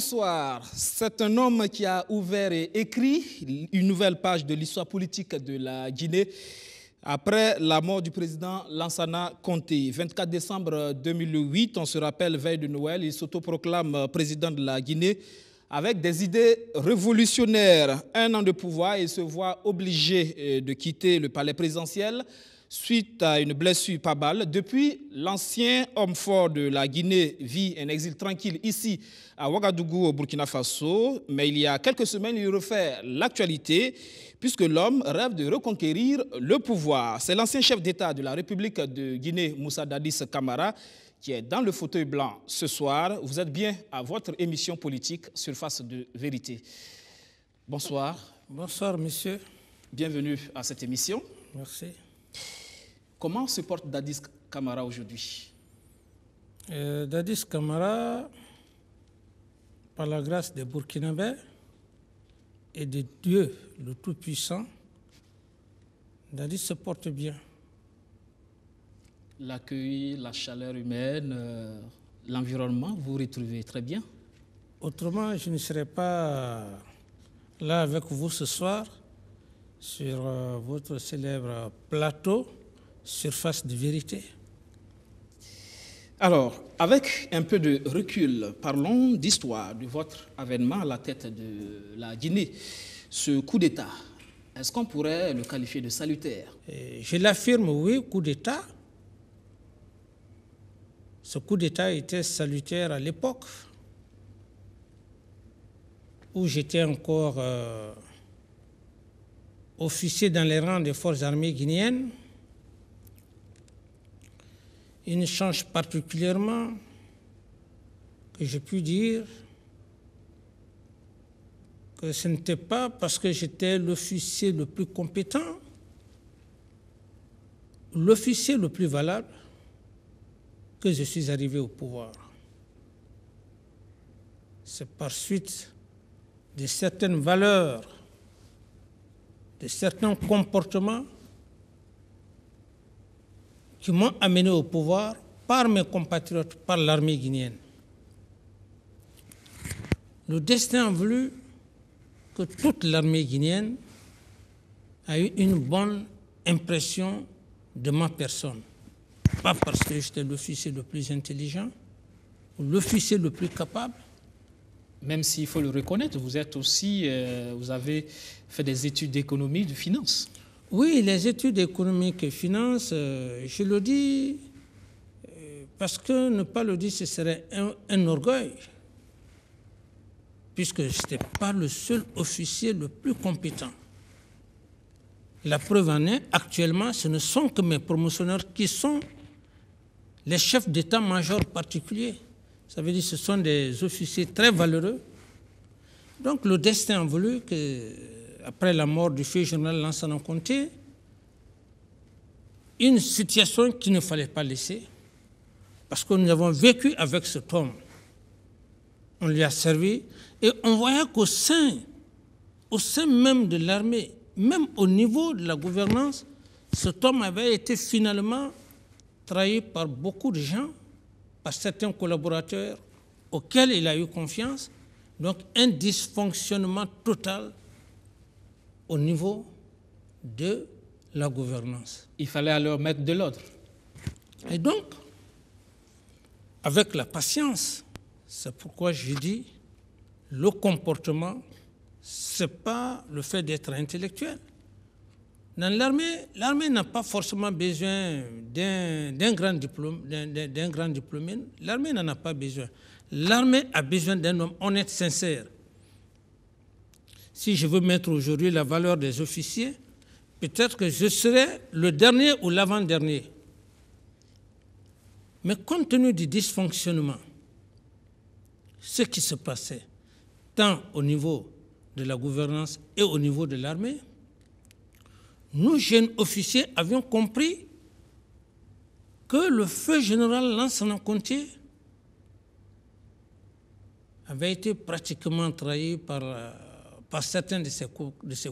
Bonsoir. C'est un homme qui a ouvert et écrit une nouvelle page de l'histoire politique de la Guinée après la mort du président Lansana Conté. 24 décembre 2008, on se rappelle, veille de Noël, il s'autoproclame président de la Guinée avec des idées révolutionnaires. Un an de pouvoir, il se voit obligé euh, de quitter le palais présidentiel suite à une blessure par balle. Depuis, l'ancien homme fort de la Guinée vit un exil tranquille ici à Ouagadougou au Burkina Faso, mais il y a quelques semaines, il refait l'actualité puisque l'homme rêve de reconquérir le pouvoir. C'est l'ancien chef d'État de la République de Guinée, Moussa Dadis Kamara, qui est dans le fauteuil blanc ce soir. Vous êtes bien à votre émission politique Surface de vérité. Bonsoir. Bonsoir, monsieur. Bienvenue à cette émission. Merci. Comment se porte Dadis Camara aujourd'hui euh, Dadis Kamara, par la grâce des Burkinabés et de Dieu le Tout-Puissant, Dadis se porte bien. L'accueil, la chaleur humaine, euh, l'environnement, vous retrouvez très bien. Autrement, je ne serais pas là avec vous ce soir sur euh, votre célèbre plateau surface de vérité. Alors, avec un peu de recul, parlons d'histoire de votre avènement à la tête de la Guinée. Ce coup d'État, est-ce qu'on pourrait le qualifier de salutaire euh, Je l'affirme, oui, coup d'État. Ce coup d'État était salutaire à l'époque où j'étais encore euh, officier dans les rangs des forces armées guinéennes. Il ne change particulièrement que je puis dire que ce n'était pas parce que j'étais l'officier le plus compétent, l'officier le plus valable que je suis arrivé au pouvoir. C'est par suite de certaines valeurs, de certains comportements qui amené au pouvoir par mes compatriotes, par l'armée guinéenne. Le destin a voulu que toute l'armée guinéenne ait eu une bonne impression de ma personne. Pas parce que j'étais l'officier le plus intelligent ou l'officier le plus capable, même s'il faut le reconnaître, vous êtes aussi, euh, vous avez fait des études d'économie, de finance. Oui, les études économiques et finances, euh, je le dis euh, parce que ne pas le dire, ce serait un, orgueil, puisque je n'étais pas le seul officier le plus compétent. La preuve en est, actuellement, ce ne sont que mes promotionneurs qui sont les chefs d'état-major particuliers. Ça veut dire que ce sont des officiers très valeureux. Donc le destin a voulu que après la mort du fils général en Conté, une situation qu'il ne fallait pas laisser, parce que nous avons vécu avec ce homme. On lui a servi, et on voyait qu'au sein, au sein même de l'armée, même au niveau de la gouvernance, ce homme avait été finalement trahi par beaucoup de gens, par certains collaborateurs auxquels il a eu confiance. Donc un dysfonctionnement total au niveau de la gouvernance. Il fallait alors mettre de l'ordre. Et donc, avec la patience, c'est pourquoi je dis, le comportement, ce n'est pas le fait d'être intellectuel. Dans l'armée, l'armée n'a pas forcément besoin d'un grand diplôme, d'un grand diplômé. L'armée n'en a pas besoin. L'armée a besoin d'un homme honnête, sincère si je veux mettre aujourd'hui la valeur des officiers, peut-être que je serai le dernier ou l'avant-dernier. Mais compte tenu du dysfonctionnement, ce qui se passait, tant au niveau de la gouvernance et au niveau de l'armée, nous, jeunes officiers, avions compris que le feu général en Contier avait été pratiquement trahi par euh, par certains de ses,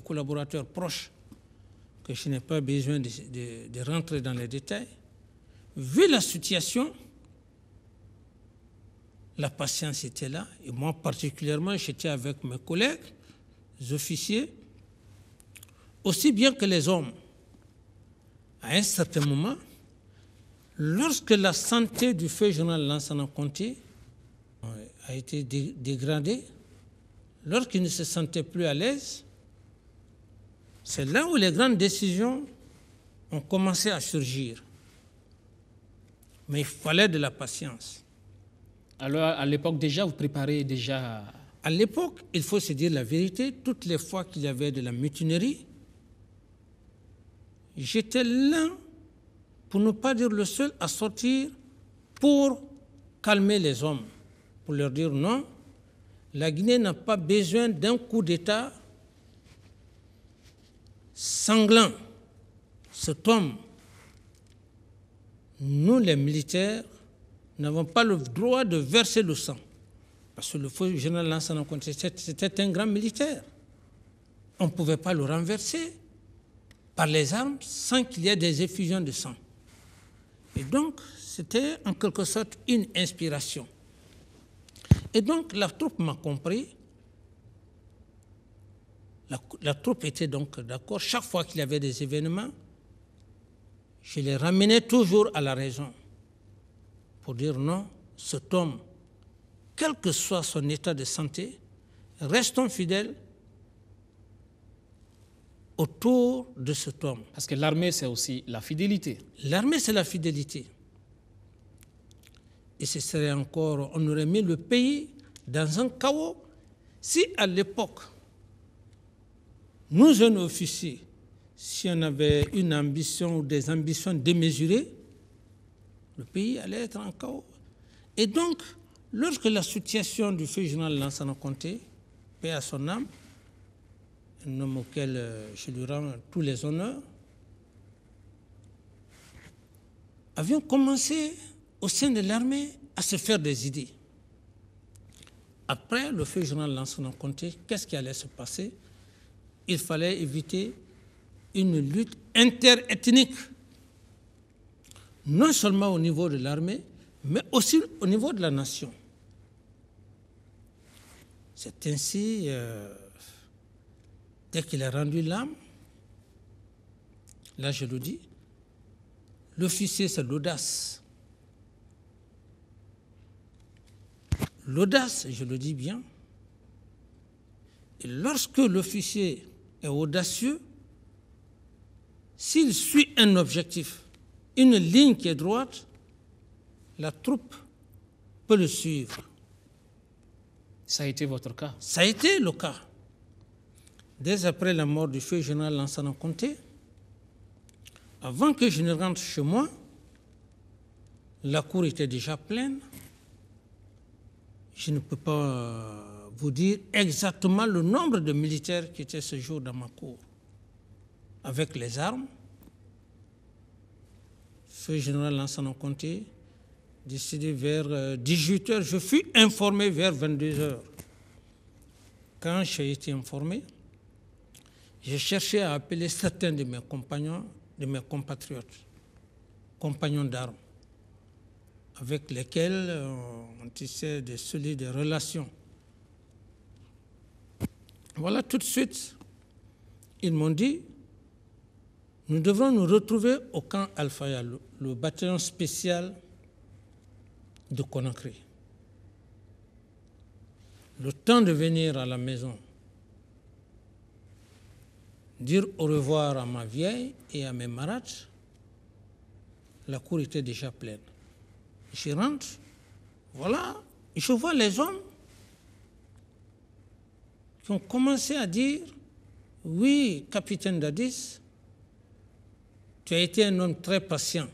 collaborateurs proches, que je n'ai pas besoin de, rentrer dans les détails, vu la situation, la patience était là. Et moi particulièrement, j'étais avec mes collègues, les officiers, aussi bien que les hommes. À un certain moment, lorsque la santé du feu journal Lansana comté a été dégradée, lorsqu'ils ne se sentait plus à l'aise, c'est là où les grandes décisions ont commencé à surgir. Mais il fallait de la patience. Alors, à l'époque déjà, vous préparez déjà... À l'époque, il faut se dire la vérité, toutes les fois qu'il y avait de la mutinerie, j'étais là pour ne pas dire le seul, à sortir pour calmer les hommes, pour leur dire non, la Guinée n'a pas besoin d'un coup d'État sanglant. Cet homme, nous les militaires, n'avons pas le droit de verser le sang. Parce que le faux général Lansana c'était un grand militaire. On ne pouvait pas le renverser par les armes sans qu'il y ait des effusions de sang. Et donc, c'était en quelque sorte une inspiration. Et donc la troupe m'a compris. La, troupe était donc d'accord. Chaque fois qu'il y avait des événements, je les ramenais toujours à la raison pour dire non, cet homme, quel que soit son état de santé, restons fidèles autour de cet homme. Parce que l'armée, c'est aussi la fidélité. L'armée, c'est la fidélité et ce serait encore, on aurait mis le pays dans un chaos si à l'époque, nous jeunes officiers, si on avait une ambition ou des ambitions démesurées, le pays allait être en chaos. Et donc, lorsque la situation du feu général Lansana Conté, paix à son âme, un homme auquel euh, je lui rends tous les honneurs, avions commencé au sein de l'armée à se faire des idées. Après le feu général son Conté, qu'est-ce qui allait se passer Il fallait éviter une lutte interethnique, non seulement au niveau de l'armée, mais aussi au niveau de la nation. C'est ainsi, euh, dès qu'il a rendu l'âme, là je le dis, l'officier, c'est l'audace. l'audace, je le dis bien, et lorsque l'officier est audacieux, s'il suit un objectif, une ligne qui est droite, la troupe peut le suivre. Ça a été votre cas Ça a été le cas. Dès après la mort du feu général Lansana comté avant que je ne rentre chez moi, la cour était déjà pleine. Je ne peux pas euh, vous dire exactement le nombre de militaires qui étaient ce jour dans ma cour avec les armes. Feu général Lansano Conté, décidé vers 18h, euh, je fus informé vers 22h. Quand j'ai été informé, j'ai cherché à appeler certains de mes compagnons, de mes compatriotes, compagnons d'armes avec lesquels euh, on tissait des solides relations. Voilà, tout de suite, ils m'ont dit, nous devrons nous retrouver au camp al le, le bataillon spécial de Conakry. Le temps de venir à la maison, dire au revoir à ma vieille et à mes marates, la cour était déjà pleine. Je rentre, voilà, je vois les hommes qui ont commencé à dire Oui, capitaine Dadis, tu as été un homme très patient.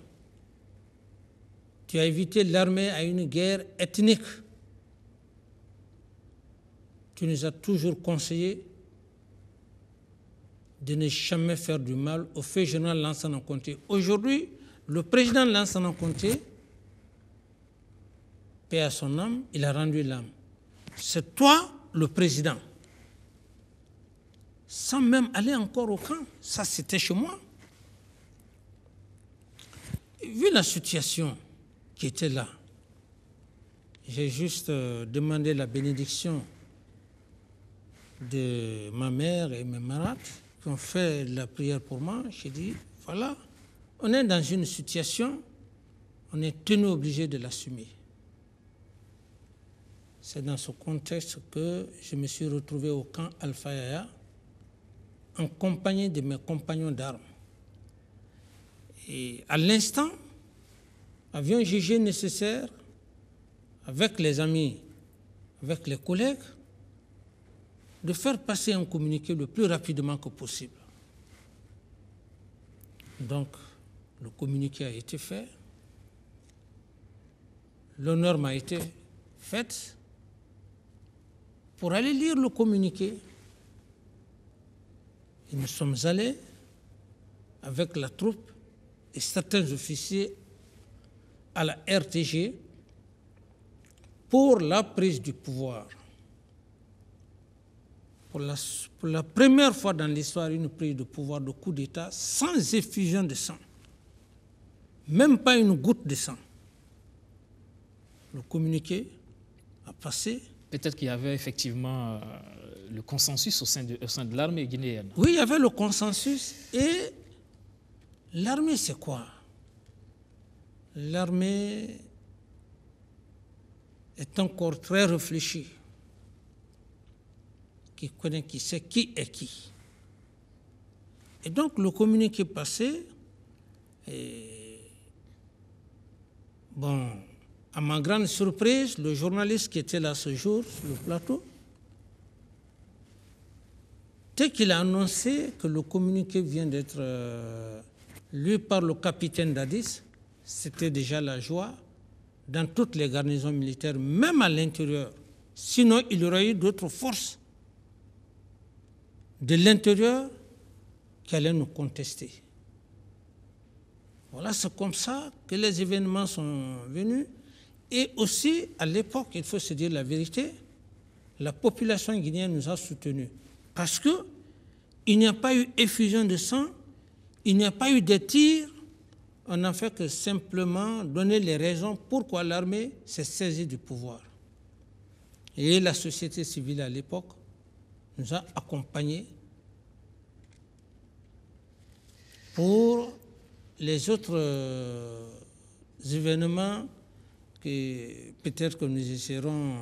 Tu as évité l'armée à une guerre ethnique. Tu nous as toujours conseillé de ne jamais faire du mal au fait général en Conté. Aujourd'hui, le président en Conté à son âme, il a rendu l'âme. C'est toi le président. Sans même aller encore au camp, ça c'était chez moi. Vu la situation qui était là, j'ai juste euh, demandé la bénédiction de ma mère et mes marades qui ont fait la prière pour moi. J'ai dit, voilà, on est dans une situation, on est tenu obligé de l'assumer. C'est dans ce contexte que je me suis retrouvé au camp Al-Fayaya en compagnie de mes compagnons d'armes. Et à l'instant, avions jugé nécessaire, avec les amis, avec les collègues, de faire passer un communiqué le plus rapidement que possible. Donc, le communiqué a été fait, l'honneur m'a été faite pour aller lire le communiqué. nous sommes allés avec la troupe et certains officiers à la RTG pour la prise du pouvoir. Pour la, pour la première fois dans l'histoire, une prise de pouvoir de coup d'État sans effusion de sang. Même pas une goutte de sang. Le communiqué a passé peut-être qu'il y avait effectivement euh, le consensus au sein de, l'armée guinéenne. Oui, il y avait le consensus. Et l'armée, c'est quoi L'armée est encore très réfléchi, qui connaît qui sait qui est qui. Et donc le communiqué passé, et bon, à ma grande surprise, le journaliste qui était là ce jour sur le plateau, dès qu'il a annoncé que le communiqué vient d'être euh, lu par le capitaine d'Addis, c'était déjà la joie dans toutes les garnisons militaires, même à l'intérieur. Sinon, il y aurait eu d'autres forces de l'intérieur qui allaient nous contester. Voilà, c'est comme ça que les événements sont venus. Et aussi, à l'époque, il faut se dire la vérité, la population guinéenne nous a soutenus. Parce qu'il n'y a pas eu effusion de sang, il n'y a pas eu de tirs, on n'a fait que simplement donner les raisons pourquoi l'armée s'est saisie du pouvoir. Et la société civile à l'époque nous a accompagnés pour les autres euh, événements que peut-être que nous essaierons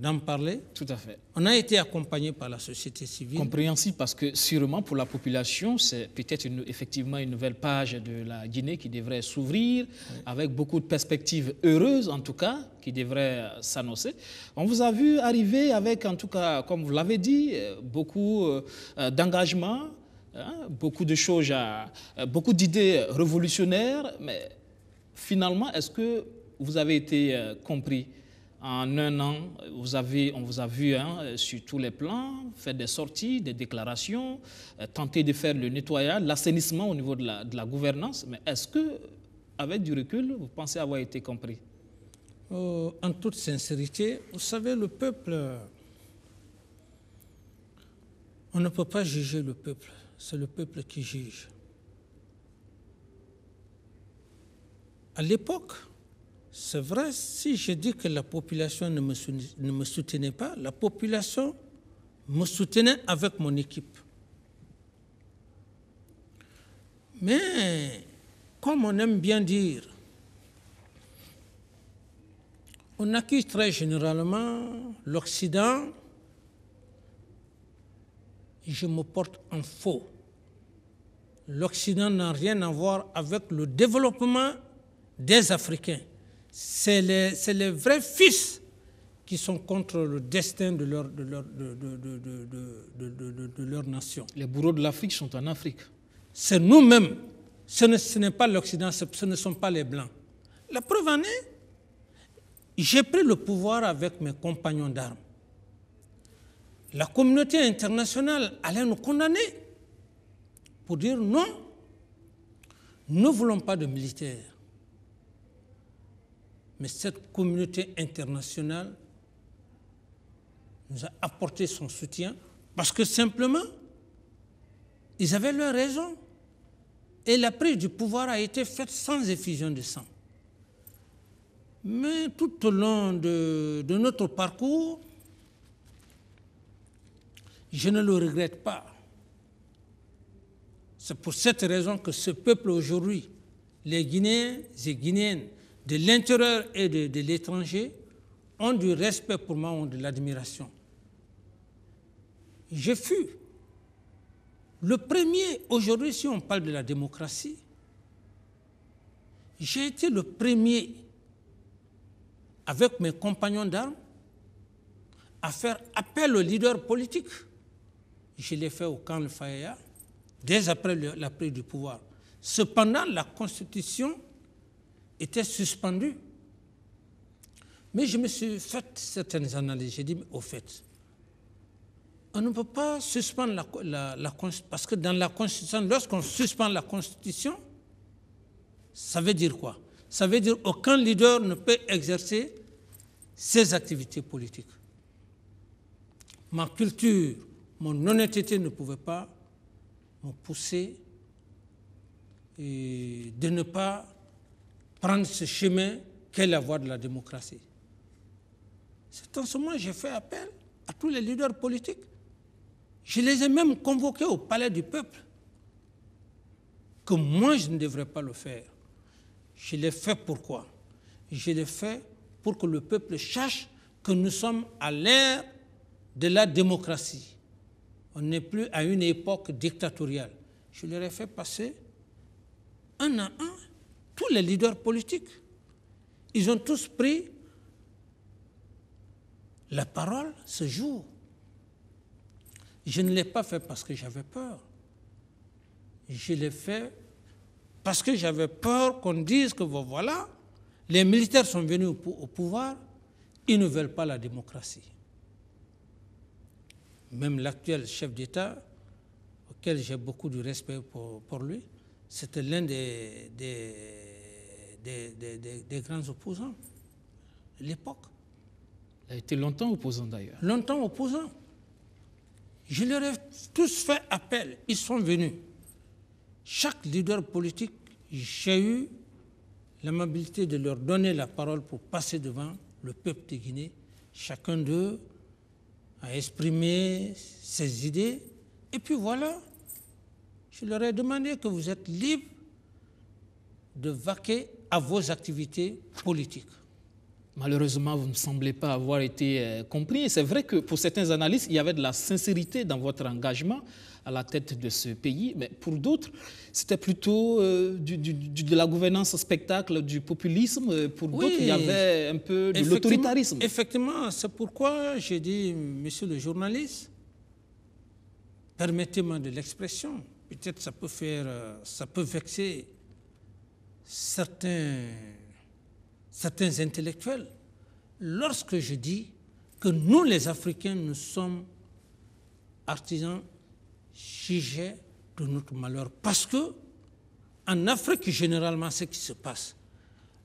d'en parler. Tout à fait. On a été accompagné par la société civile. Compréhensible parce que sûrement pour la population, c'est peut-être effectivement une nouvelle page de la Guinée qui devrait s'ouvrir, avec beaucoup de perspectives heureuses en tout cas, qui devraient euh, s'annoncer. On vous a vu arriver avec, en tout cas, comme vous l'avez dit, euh, beaucoup euh, d'engagement, hein, beaucoup de choses, beaucoup d'idées révolutionnaires, mais finalement, est-ce que vous avez été euh, compris. En un an, vous avez, on vous a vu hein, euh, sur tous les plans, faire des sorties, des déclarations, euh, tenter de faire le nettoyage, l'assainissement au niveau de la, gouvernance. Mais est-ce que, avec du recul, vous pensez avoir été compris En toute sincérité, vous savez, le peuple, on ne peut pas juger le peuple. C'est le peuple qui juge. À l'époque, c'est vrai, si je dis que la population ne me, soutenait, pas, la population me soutenait avec mon équipe. Mais, comme on aime bien dire, on accuse très généralement l'Occident. Je me porte en faux. L'Occident n'a rien à voir avec le développement des Africains c'est les, vrais fils qui sont contre le destin de leur, nation. Les bourreaux de l'Afrique sont en Afrique. C'est nous-mêmes. Ce n'est pas l'Occident, ce ne sont pas les Blancs. La preuve en est, j'ai pris le pouvoir avec mes compagnons d'armes. La communauté internationale allait nous condamner pour dire non, nous ne voulons pas de militaires. Mais cette communauté internationale nous a apporté son soutien parce que simplement, ils avaient leur raison. Et la prise du pouvoir a été faite sans effusion de sang. Mais tout au long de, de notre parcours, je ne le regrette pas. C'est pour cette raison que ce peuple aujourd'hui, les Guinéens et Guinéennes, de l'intérieur et de, l'étranger ont du respect pour moi, ont de l'admiration. Je fus le premier, aujourd'hui, si on parle de la démocratie, j'ai été le premier, avec mes compagnons d'armes, à faire appel aux leaders politiques. Je l'ai fait au camp de Faya, dès après la prise du pouvoir. Cependant, la Constitution était suspendu. Mais je me suis fait certaines analyses. J'ai dit, au fait, on ne peut pas suspendre la, Constitution. Parce que dans la Constitution, lorsqu'on suspend la Constitution, ça veut dire quoi Ça veut dire aucun leader ne peut exercer ses activités politiques. Ma culture, mon honnêteté ne pouvait pas me pousser de ne pas prendre ce chemin qu'est la voie de la démocratie. C'est en ce moment que j'ai fait appel à tous les leaders politiques. Je les ai même convoqués au palais du peuple. Que moi, je ne devrais pas le faire. Je l'ai fait pourquoi Je l'ai fait pour que le peuple sache que nous sommes à l'ère de la démocratie. On n'est plus à une époque dictatoriale. Je leur ai fait passer un à un tous les leaders politiques, ils ont tous pris la parole ce jour. Je ne l'ai pas fait parce que j'avais peur. Je l'ai fait parce que j'avais peur qu'on dise que voilà, les militaires sont venus au pouvoir, ils ne veulent pas la démocratie. Même l'actuel chef d'État, auquel j'ai beaucoup de respect pour, lui, c'était l'un des des, grands opposants. L'époque. Il a été longtemps opposant d'ailleurs. Longtemps opposant. Je leur ai tous fait appel. Ils sont venus. Chaque leader politique, j'ai eu l'amabilité de leur donner la parole pour passer devant le peuple de Guinée. Chacun d'eux a exprimé ses idées. Et puis voilà, je leur ai demandé que vous êtes libres de vaquer à vos activités politiques. Malheureusement, vous ne semblez pas avoir été euh, compris. C'est vrai que pour certains analystes, il y avait de la sincérité dans votre engagement à la tête de ce pays, mais pour d'autres, c'était plutôt euh, de la gouvernance spectacle, du populisme. Euh, pour d'autres, il y avait un peu de l'autoritarisme. Effectivement, c'est pourquoi j'ai dit, monsieur le journaliste, permettez-moi de l'expression, peut-être ça peut faire, ça peut vexer certains, certains intellectuels lorsque je dis que nous, les Africains, nous sommes artisans sujets de notre malheur. Parce que, en Afrique, généralement, ce qui se passe,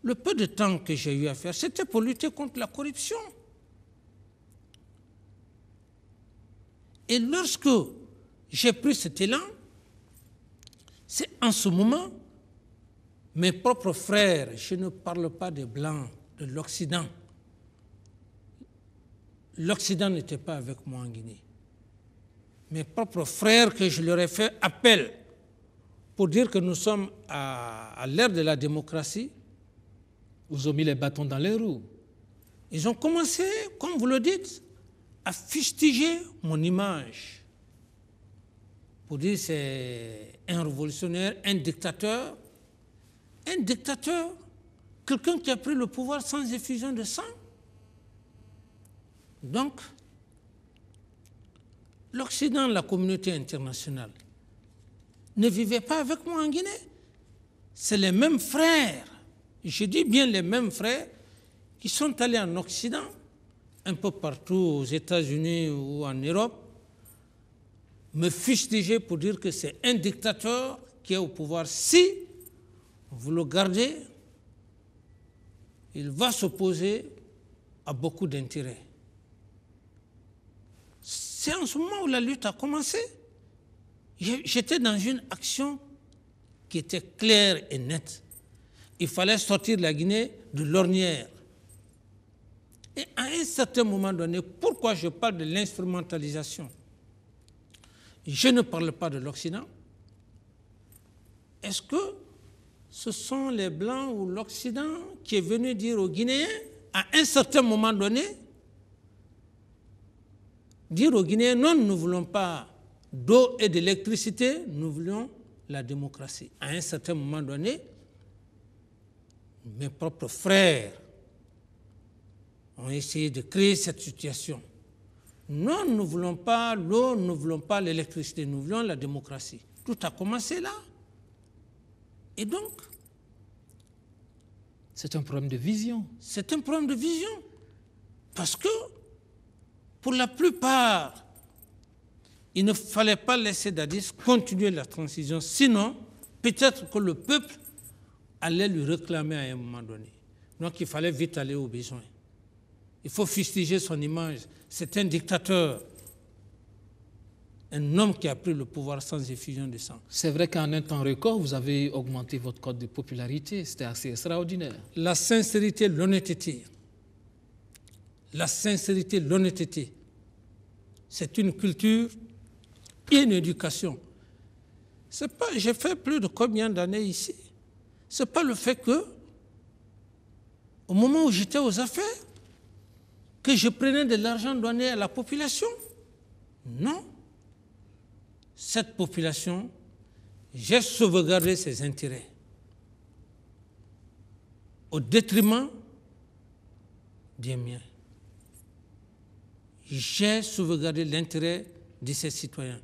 le peu de temps que j'ai eu à faire, c'était pour lutter contre la corruption. Et lorsque j'ai pris cet élan, c'est en ce moment mes propres frères, je ne parle pas des Blancs, de l'Occident. L'Occident n'était pas avec moi en Guinée. Mes propres frères que je leur ai fait appel pour dire que nous sommes à, l'ère de la démocratie, ils ont mis les bâtons dans les roues. Ils ont commencé, comme vous le dites, à fustiger mon image. Pour dire c'est un révolutionnaire, un dictateur, un dictateur, quelqu'un qui a pris le pouvoir sans effusion de sang. Donc, l'Occident, la communauté internationale, ne vivait pas avec moi en Guinée. C'est les mêmes frères, je dis bien les mêmes frères, qui sont allés en Occident, un peu partout aux États-Unis ou en Europe, me fustiger pour dire que c'est un dictateur qui est au pouvoir si vous le gardez, il va s'opposer à beaucoup d'intérêts. C'est en ce moment où la lutte a commencé. J'étais dans une action qui était claire et nette. Il fallait sortir la Guinée de l'ornière. Et à un certain moment donné, pourquoi je parle de l'instrumentalisation Je ne parle pas de l'Occident. Est-ce que ce sont les Blancs ou l'Occident qui est venu dire aux Guinéens, à un certain moment donné, dire aux Guinéens, non, nous ne voulons pas d'eau et d'électricité, nous voulons la démocratie. À un certain moment donné, mes propres frères ont essayé de créer cette situation. Non, nous ne voulons pas l'eau, nous ne voulons pas l'électricité, nous voulons la démocratie. Tout a commencé là. Et donc, c'est un problème de vision. C'est un problème de vision. Parce que, pour la plupart, il ne fallait pas laisser Dadis continuer la transition, sinon, peut-être que le peuple allait lui réclamer à un moment donné. Donc, il fallait vite aller au besoin Il faut fustiger son image. C'est un dictateur un homme qui a pris le pouvoir sans effusion de sang. C'est vrai qu'en un temps record, vous avez augmenté votre code de popularité. C'était assez extraordinaire. La sincérité, l'honnêteté. La sincérité, l'honnêteté. C'est une culture et une éducation. C'est pas, j'ai fait plus de combien d'années ici. Ce n'est pas le fait que, au moment où j'étais aux affaires, que je prenais de l'argent donné à la population. Non cette population, j'ai sauvegardé ses intérêts au détriment des miens. J'ai sauvegardé l'intérêt de ses citoyens.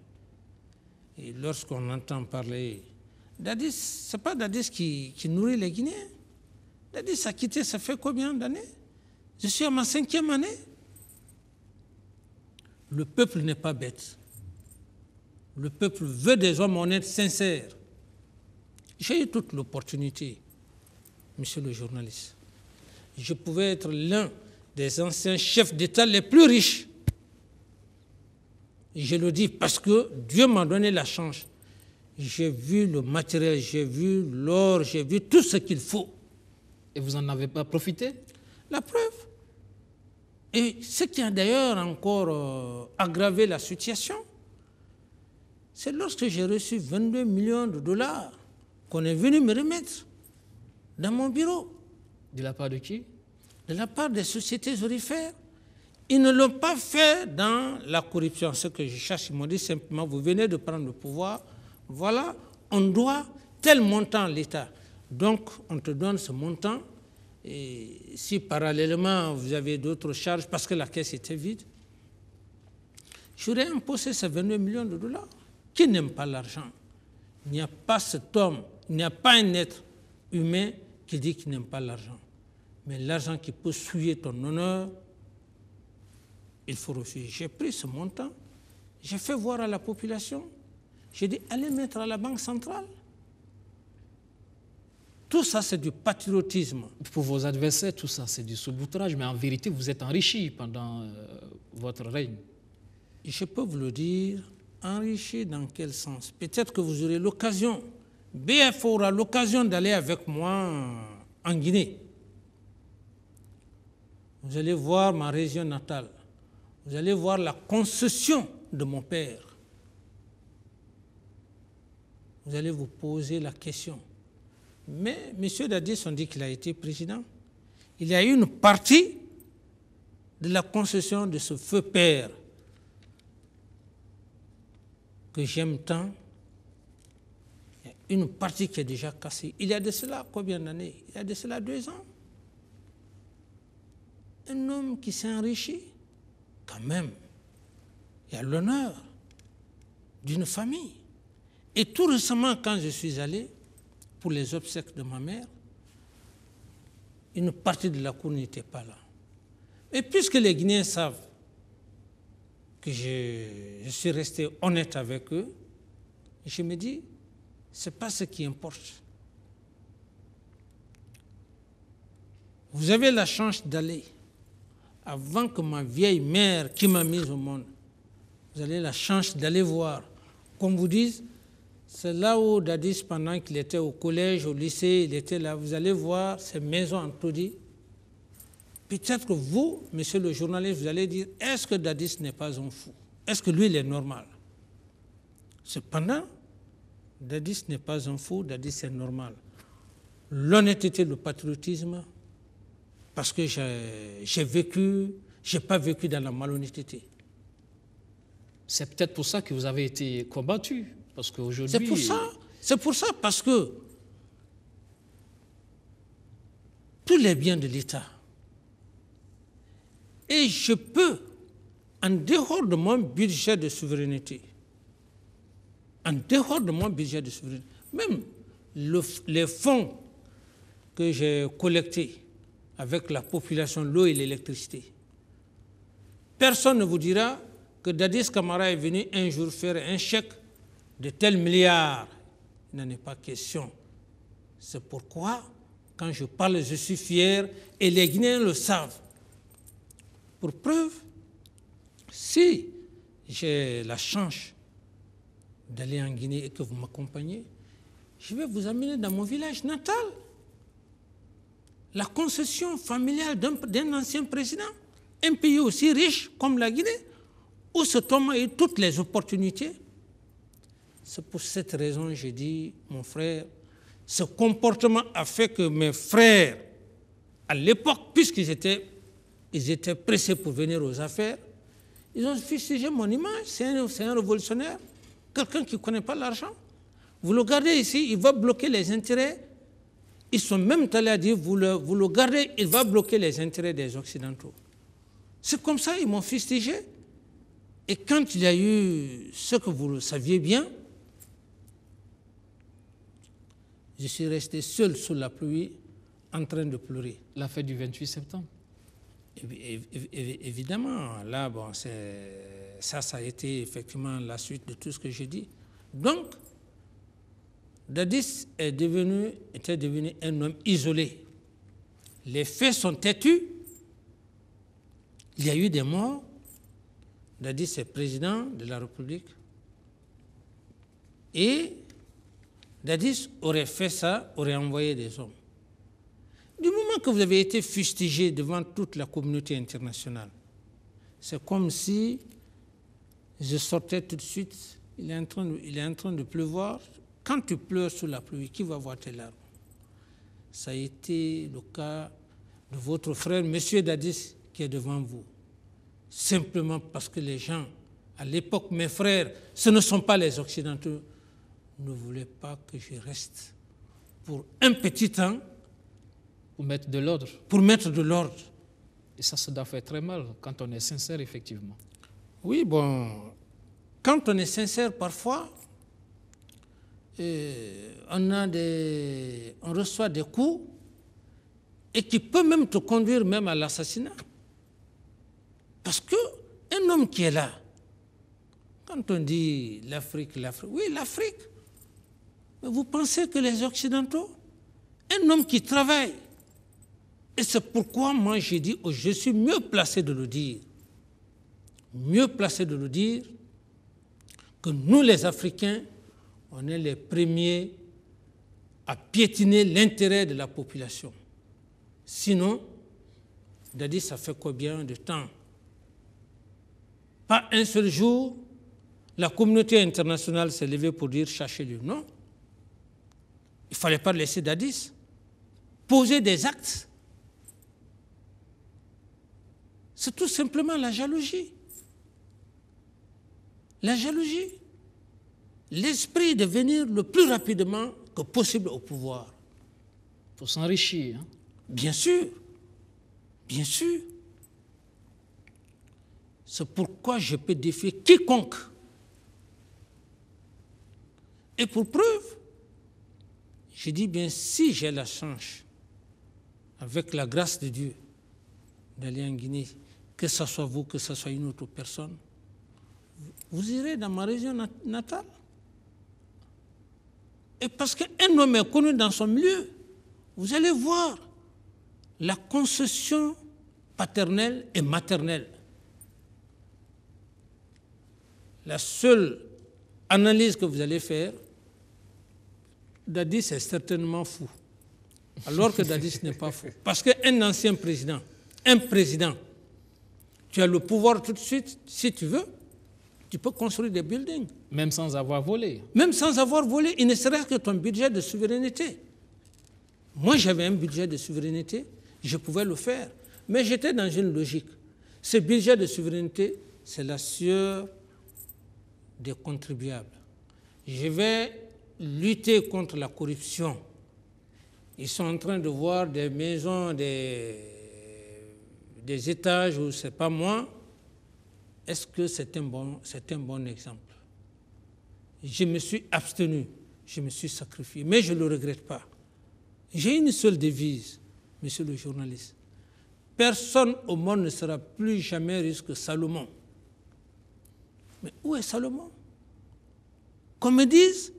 Et lorsqu'on entend parler, Dadis, ce n'est pas Dadis qui, nourrit les Guinéens. Dadis a quitté, ça fait combien d'années Je suis à ma cinquième année. Le peuple n'est pas bête. Le peuple veut des hommes honnêtes, sincères. J'ai eu toute l'opportunité, monsieur le journaliste. Je pouvais être l'un des anciens chefs d'État les plus riches. je le dis parce que Dieu m'a donné la chance. J'ai vu le matériel, j'ai vu l'or, j'ai vu tout ce qu'il faut. Et vous n'en avez pas profité La preuve. Et ce qui a d'ailleurs encore euh, aggravé la situation, c'est lorsque j'ai reçu 22 millions de dollars qu'on est venu me remettre dans mon bureau. De la part de qui De la part des sociétés orifères. Ils ne l'ont pas fait dans la corruption. Ce que je cherche, ils m'ont dit simplement, vous venez de prendre le pouvoir, voilà, on doit tel montant à l'État. Donc, on te donne ce montant. Et si parallèlement, vous avez d'autres charges parce que la caisse était vide, j'aurais imposé ces 22 millions de dollars qui n'aime pas l'argent. Il n'y a pas cet homme, il n'y a pas un être humain qui dit qu'il n'aime pas l'argent. Mais l'argent qui peut souiller ton honneur, il faut refuser. J'ai pris ce montant, j'ai fait voir à la population, j'ai dit allez mettre à la Banque centrale. Tout ça, c'est du patriotisme. Pour vos adversaires, tout ça, c'est du souboutrage, mais en vérité, vous êtes enrichi pendant euh, votre règne. Je peux vous le dire, enrichi dans quel sens Peut-être que vous aurez l'occasion, BF aura l'occasion d'aller avec moi en Guinée. Vous allez voir ma région natale. Vous allez voir la concession de mon père. Vous allez vous poser la question. Mais M. Dadis, on dit qu'il a été président. Il y a eu une partie de la concession de ce feu père que j'aime tant, une partie qui est déjà cassée. Il y a de cela combien d'années Il y a de cela deux ans. Un homme qui s'est enrichi, quand même, il y a l'honneur d'une famille. Et tout récemment, quand je suis allé pour les obsèques de ma mère, une partie de la cour n'était pas là. Et puisque les Guinéens savent je, suis resté honnête avec eux, je me dis, ce n'est pas ce qui importe. Vous avez la chance d'aller avant que ma vieille mère qui m'a mise au monde, vous avez la chance d'aller voir. Comme vous disent, c'est là où Dadis, pendant qu'il était au collège, au lycée, il était là. Vous allez voir ces maisons en dit, Peut-être que vous, monsieur le journaliste, vous allez dire, est-ce que Dadis n'est pas un fou Est-ce que lui, il est normal Cependant, Dadis n'est pas un fou, Dadis est normal. L'honnêteté, le patriotisme, parce que j'ai vécu, j'ai pas vécu dans la malhonnêteté. C'est peut-être pour ça que vous avez été combattu, parce C'est pour ça, c'est pour ça, parce que tous les biens de l'État, et je peux, en dehors de mon budget de souveraineté, en dehors de mon budget de souveraineté, même les fonds que j'ai collectés avec la population, l'eau et l'électricité, personne ne vous dira que Dadis Camara est venu un jour faire un chèque de tel milliard. Il n'en est pas question. C'est pourquoi, quand je parle, je suis fier et les Guinéens le savent. Pour preuve, si j'ai la chance d'aller en Guinée et que vous m'accompagnez, je vais vous amener dans mon village natal. La concession familiale d'un ancien président, un pays aussi riche comme la Guinée, où ce Thomas a eu toutes les opportunités. C'est pour cette raison que j'ai dit, mon frère, ce comportement a fait que mes frères, à l'époque, puisqu'ils étaient ils étaient pressés pour venir aux affaires. Ils ont fustigé mon image. C'est un, révolutionnaire, quelqu'un qui ne connaît pas l'argent. Vous le gardez ici, il va bloquer les intérêts. Ils sont même allés à dire vous le, vous le gardez, il va bloquer les intérêts des Occidentaux. C'est comme ça, ils m'ont fustigé. Et quand il y a eu ce que vous le saviez bien, je suis resté seul sous la pluie en train de pleurer. La fête du 28 septembre Évidemment, là, bon, ça, ça a été effectivement la suite de tout ce que j'ai dit. Donc, Dadis est devenu, était devenu un homme isolé. Les faits sont têtus. Il y a eu des morts. Dadis est président de la République. Et Dadis aurait fait ça, aurait envoyé des hommes. Du moment que vous avez été fustigé devant toute la communauté internationale, c'est comme si je sortais tout de suite, il est, en train de, il est en train de pleuvoir. Quand tu pleures sous la pluie, qui va voir tes larmes Ça a été le cas de votre frère, Monsieur Dadis, qui est devant vous. Simplement parce que les gens, à l'époque, mes frères, ce ne sont pas les Occidentaux, ne voulaient pas que je reste pour un petit temps pour mettre de l'ordre. Pour mettre de l'ordre. Et ça, ça doit faire très mal quand on est sincère, effectivement. Oui, bon, quand on est sincère, parfois, euh, on, a des, on reçoit des coups et qui peut même te conduire même à l'assassinat. Parce que un homme qui est là, quand on dit l'Afrique, l'Afrique, oui, l'Afrique, vous pensez que les Occidentaux, un homme qui travaille, et c'est pourquoi moi j'ai dit, oh, je suis mieux placé de le dire, mieux placé de le dire, que nous les Africains, on est les premiers à piétiner l'intérêt de la population. Sinon, DADIS, ça fait combien de temps Pas un seul jour, la communauté internationale s'est levée pour dire cherchez-le. Non. Il ne fallait pas laisser Dadis. Poser des actes c'est tout simplement la jalousie. La jalousie. L'esprit de venir le plus rapidement que possible au pouvoir. Pour s'enrichir. Hein. Bien sûr. Bien sûr. C'est pourquoi je peux défier quiconque. Et pour preuve, je dis bien si j'ai la chance, avec la grâce de Dieu, d'aller en Guinée que ce soit vous, que ce soit une autre personne, vous irez dans ma région natale. Et parce qu'un homme est connu dans son milieu, vous allez voir la concession paternelle et maternelle. La seule analyse que vous allez faire, Dadis est certainement fou. Alors que Dadis n'est pas fou. Parce qu'un ancien président, un président tu as le pouvoir tout de suite, si tu veux, tu peux construire des buildings. Même sans avoir volé. Même sans avoir volé, il ne serait que ton budget de souveraineté. Moi, j'avais un budget de souveraineté, je pouvais le faire. Mais j'étais dans une logique. Ce budget de souveraineté, c'est la sueur des contribuables. Je vais lutter contre la corruption. Ils sont en train de voir des maisons, des des étages ou c'est pas moi, est-ce que c'est un, bon, c'est un bon exemple Je me suis abstenu, je me suis sacrifié, mais je ne le regrette pas. J'ai une seule devise, monsieur le journaliste. Personne au monde ne sera plus jamais riche que Salomon. Mais où est Salomon Qu'on me dise,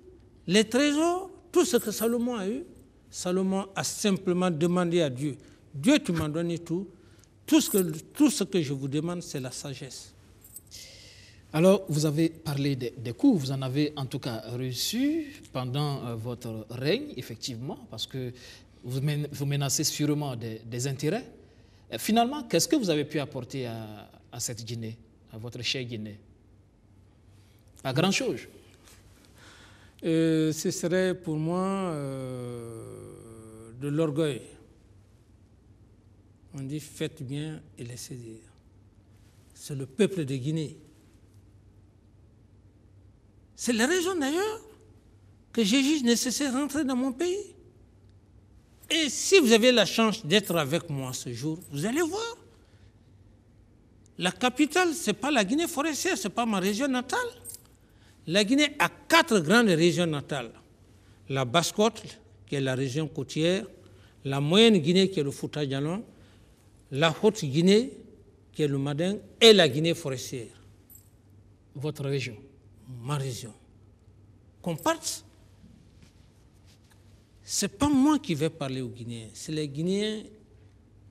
les trésors, tout ce que Salomon a eu, Salomon a simplement demandé à Dieu, Dieu tu m'as donné tout, tout ce, que, tout ce que je vous demande, c'est la sagesse. Alors, vous avez parlé des, coups, vous en avez en tout cas reçu pendant euh, votre règne, effectivement, parce que vous, vous menacez sûrement des, intérêts. Euh, finalement, qu'est-ce que vous avez pu apporter à, cette Guinée, à votre chère Guinée Pas grand-chose. Euh, ce serait pour moi de l'orgueil. On dit faites bien et laissez dire. C'est le peuple de Guinée. C'est la raison d'ailleurs que j'ai juste nécessaire d'entrer dans mon pays. Et si vous avez la chance d'être avec moi ce jour, vous allez voir. La capitale, ce n'est pas la Guinée forestière, ce n'est pas ma région natale. La Guinée a quatre grandes régions natales. La Basse-Côte, qui est la région côtière, la Moyenne Guinée, qui est le Fouta-Djalon, la Haute-Guinée, qui est le Madin, et la Guinée forestière. Votre région Ma région. Qu'on parte, ce n'est pas moi qui vais parler aux Guinéens, c'est les Guinéens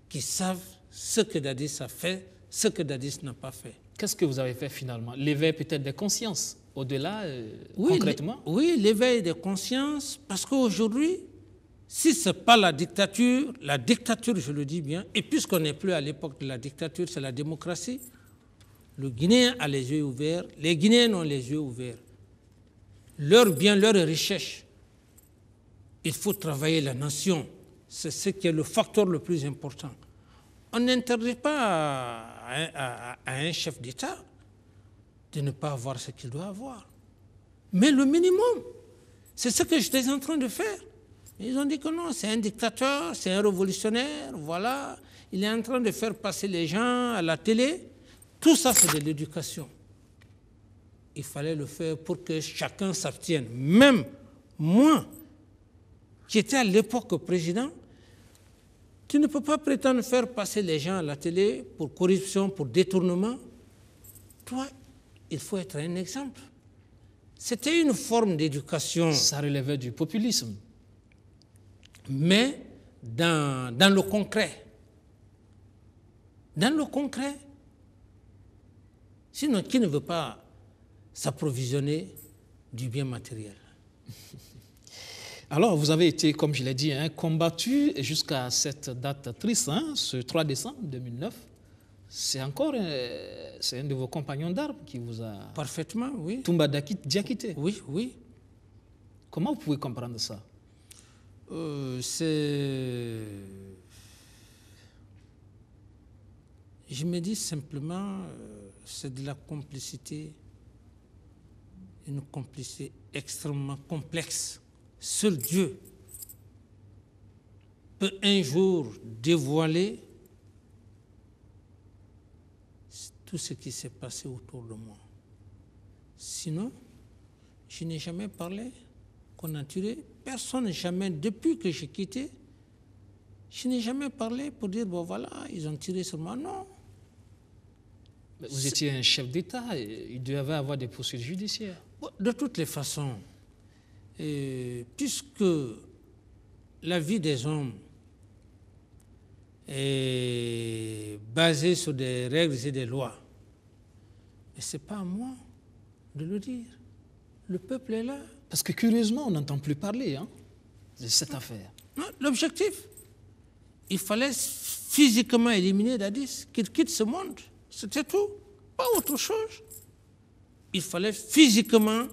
qui savent ce que Dadis a fait, ce que Dadis n'a pas fait. Qu'est-ce que vous avez fait finalement L'éveil peut-être des consciences, au-delà, euh, oui, concrètement Oui, l'éveil des consciences, parce qu'aujourd'hui, si ce n'est pas la dictature, la dictature, je le dis bien, et puisqu'on n'est plus à l'époque de la dictature, c'est la démocratie, le Guinéen a les yeux ouverts, les Guinéens ont les yeux ouverts. Leur bien, leur recherche, il faut travailler la nation. C'est ce qui est le facteur le plus important. On n'interdit pas à, à un chef d'État de ne pas avoir ce qu'il doit avoir. Mais le minimum, c'est ce que j'étais en train de faire. Ils ont dit que non, c'est un dictateur, c'est un révolutionnaire, voilà, il est en train de faire passer les gens à la télé. Tout ça, c'est de l'éducation. Il fallait le faire pour que chacun s'abstienne. Même moi, qui étais à l'époque président, tu ne peux pas prétendre faire passer les gens à la télé pour corruption, pour détournement. Toi, il faut être un exemple. C'était une forme d'éducation. Ça relevait du populisme mais dans, le concret. Dans le concret, sinon qui ne veut pas s'approvisionner du bien matériel Alors, vous avez été, comme je l'ai dit, hein, combattu jusqu'à cette date triste, hein, ce 3 décembre 2009. C'est encore euh, un de vos compagnons d'armes qui vous a. Parfaitement, oui. Toumba Diakité. Oui, oui. Comment vous pouvez comprendre ça euh, c'est. Je me dis simplement, euh, c'est de la complicité, une complicité extrêmement complexe. Seul Dieu peut un jour dévoiler tout ce qui s'est passé autour de moi. Sinon, je n'ai jamais parlé qu'on a tiré personne jamais, depuis que j'ai quitté, je n'ai jamais parlé pour dire, bon voilà, ils ont tiré sur moi. Non. vous étiez un chef d'État, il devait avoir des poursuites judiciaires. De toutes les façons, puisque la vie des hommes est basée sur des règles et des lois, ce n'est pas à moi de le dire le peuple est là. Parce que curieusement, on n'entend plus parler hein, de cette affaire. L'objectif, il fallait physiquement éliminer Dadis, qu'il quitte ce monde. C'était tout. Pas autre chose. Il fallait physiquement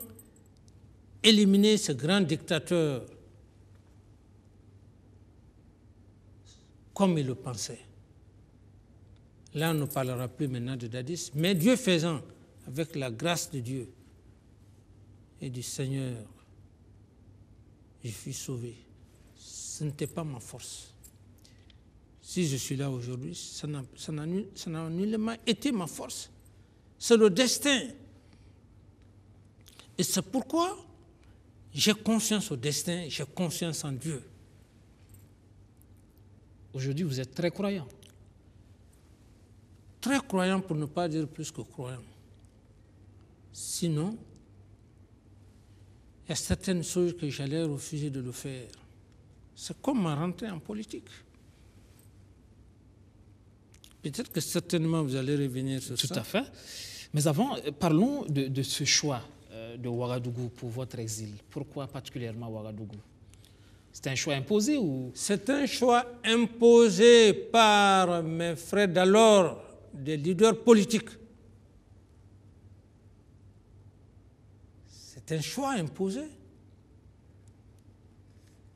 éliminer ce grand dictateur comme il le pensait. Là, on ne parlera plus maintenant de Dadis, mais Dieu faisant, avec la grâce de Dieu, et dit Seigneur, je suis sauvé. Ce n'était pas ma force. Si je suis là aujourd'hui, ça n'a nullement été ma force. C'est le destin. Et c'est pourquoi j'ai conscience au destin, j'ai conscience en Dieu. Aujourd'hui, vous êtes très croyant. Très croyant pour ne pas dire plus que croyant. Sinon, il y a certaines choses que j'allais refuser de le faire. C'est comme rentrer en politique. Peut-être que certainement vous allez revenir sur ça. Tout à fait. Mais avant, euh, parlons de, ce choix euh, de Ouagadougou pour votre exil. Pourquoi particulièrement Ouagadougou C'est un choix imposé ou C'est un choix imposé par mes frères d'alors, des leaders politiques C'est un choix imposé.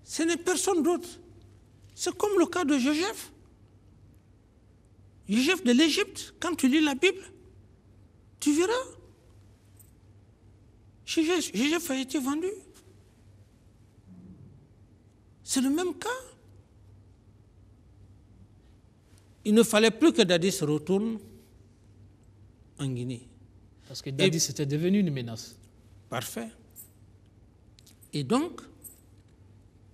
Ce n'est personne d'autre. C'est comme le cas de Joseph. Joseph de l'Égypte, quand tu lis la Bible, tu verras. Joseph a été vendu. C'est le même cas. Il ne fallait plus que Dadis retourne en Guinée. Parce que Dadis était devenu une menace. Parfait. Et donc,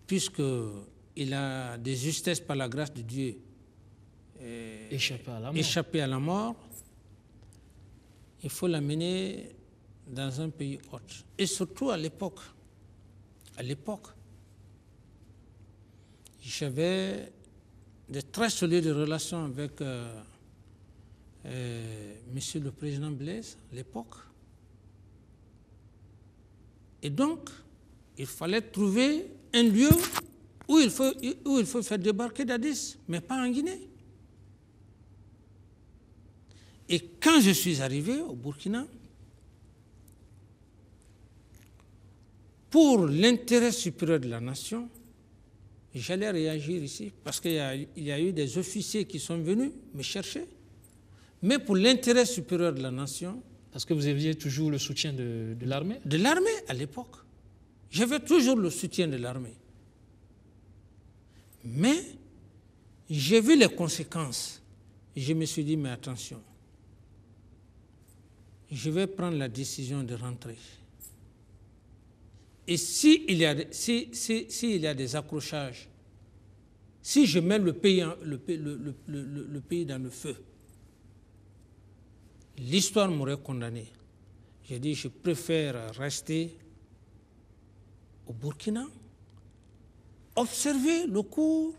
puisqu'il a des justesses par la grâce de Dieu euh, échappé à la mort, il faut l'amener dans un pays autre. Et surtout à l'époque. À l'époque, j'avais de très solides relations avec euh, euh Monsieur le Président Blaise à l'époque. Et donc, il fallait trouver un lieu où il faut, où il faut faire débarquer Dadis, mais pas en Guinée. Et quand je suis arrivé au Burkina, pour l'intérêt supérieur de la nation, j'allais réagir ici parce qu'il y, a eu des officiers qui sont venus me chercher. Mais pour l'intérêt supérieur de la nation, parce que vous aviez toujours le soutien de, l'armée De l'armée à l'époque. J'avais toujours le soutien de l'armée. Mais j'ai vu les conséquences. Je me suis dit, mais attention, je vais prendre la décision de rentrer. Et s'il y, a, a des accrochages, si je mets le pays, le pays dans le feu, l'histoire m'aurait condamné. J'ai dit, je préfère rester au Burkina, observer le cours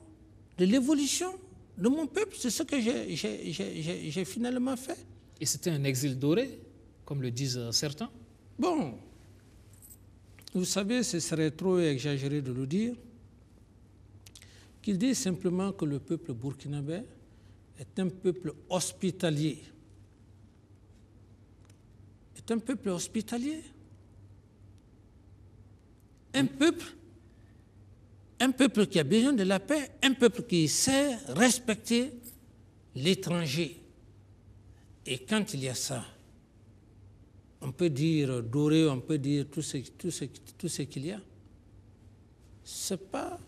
de l'évolution de mon peuple. C'est ce que j'ai finalement fait. Et c'était un exil doré, comme le disent certains Bon, vous savez, ce serait trop exagéré de le dire, qu'il dit simplement que le peuple burkinabé est un peuple hospitalier un peuple hospitalier. Un peuple, un peuple qui a besoin de la paix, un peuple qui sait respecter l'étranger. Et quand il y a ça, on peut dire doré, on peut dire tout ce, qu'il y a. C'est pas.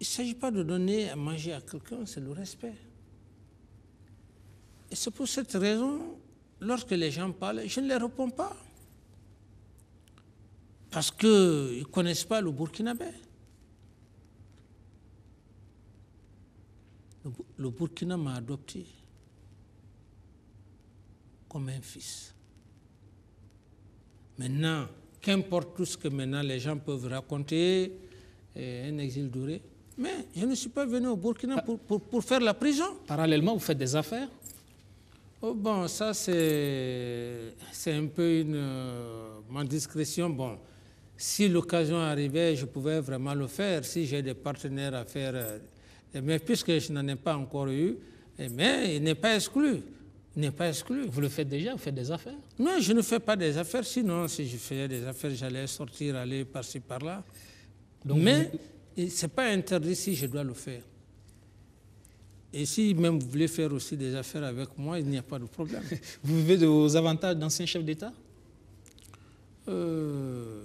Il ne s'agit pas de donner à manger à quelqu'un, c'est le respect. Et c'est pour cette raison, lorsque les gens parlent, je ne les réponds pas. Parce qu'ils ne connaissent pas le Burkinabé. Le Burkina m'a adopté comme un fils. Maintenant, qu'importe tout ce que maintenant les gens peuvent raconter, eh, un exil duré, mais je ne suis pas venu au Burkina ah. pour, pour faire la prison. Parallèlement, vous faites des affaires Oh, bon, ça c'est un peu une, euh, discrétion. Bon, si l'occasion arrivait, je pouvais vraiment le faire, si j'ai des partenaires à faire. Euh, mais puisque je n'en ai pas encore eu, mais eh il n'est pas exclu. n'est pas exclu. Vous le faites déjà, vous faites des affaires Non, je ne fais pas des affaires, sinon si je faisais des affaires, j'allais sortir, aller par-ci, par-là. Mais ce n'est pas interdit si je dois le faire. Et si même vous voulez faire aussi des affaires avec moi, il n'y a pas de problème. vous vivez de vos avantages d'ancien chef d'État euh,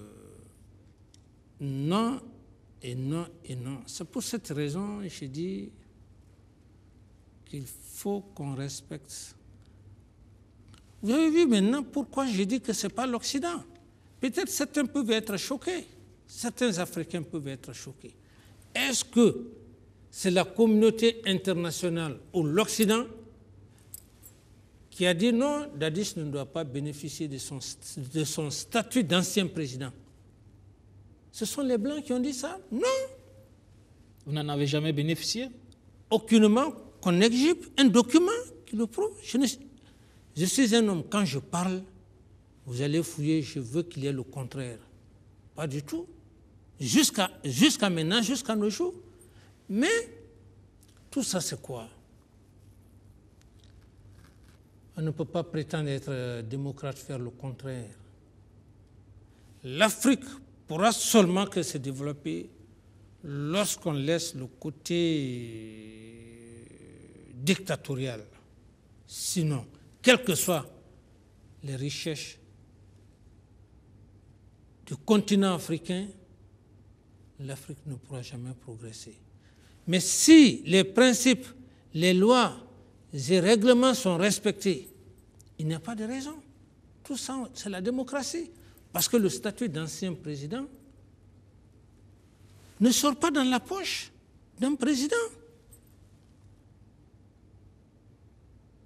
Non, et non, et non. C'est pour cette raison, je dis qu'il faut qu'on respecte. Vous avez vu maintenant pourquoi j'ai dit que ce n'est pas l'Occident. Peut-être certains peuvent être choqués. Certains Africains peuvent être choqués. Est-ce que c'est la communauté internationale ou l'Occident qui a dit non, Dadis ne doit pas bénéficier de son, de son statut d'ancien président. Ce sont les Blancs qui ont dit ça Non Vous n'en avez jamais bénéficié Aucunement qu'on Égypte, un document qui le prouve. Je, suis un homme, quand je parle, vous allez fouiller, je veux qu'il y ait le contraire. Pas du tout. Jusqu'à maintenant, jusqu'à nos jours, mais tout ça, c'est quoi On ne peut pas prétendre être euh, démocrate, faire le contraire. L'Afrique pourra seulement que se développer lorsqu'on laisse le côté euh, dictatorial. Sinon, quelles que soient les richesses du continent africain, l'Afrique ne pourra jamais progresser. Mais si les principes, les lois et règlements sont respectés, il n'y a pas de raison. Tout ça, c'est la démocratie. Parce que le statut d'ancien président ne sort pas dans la poche d'un président.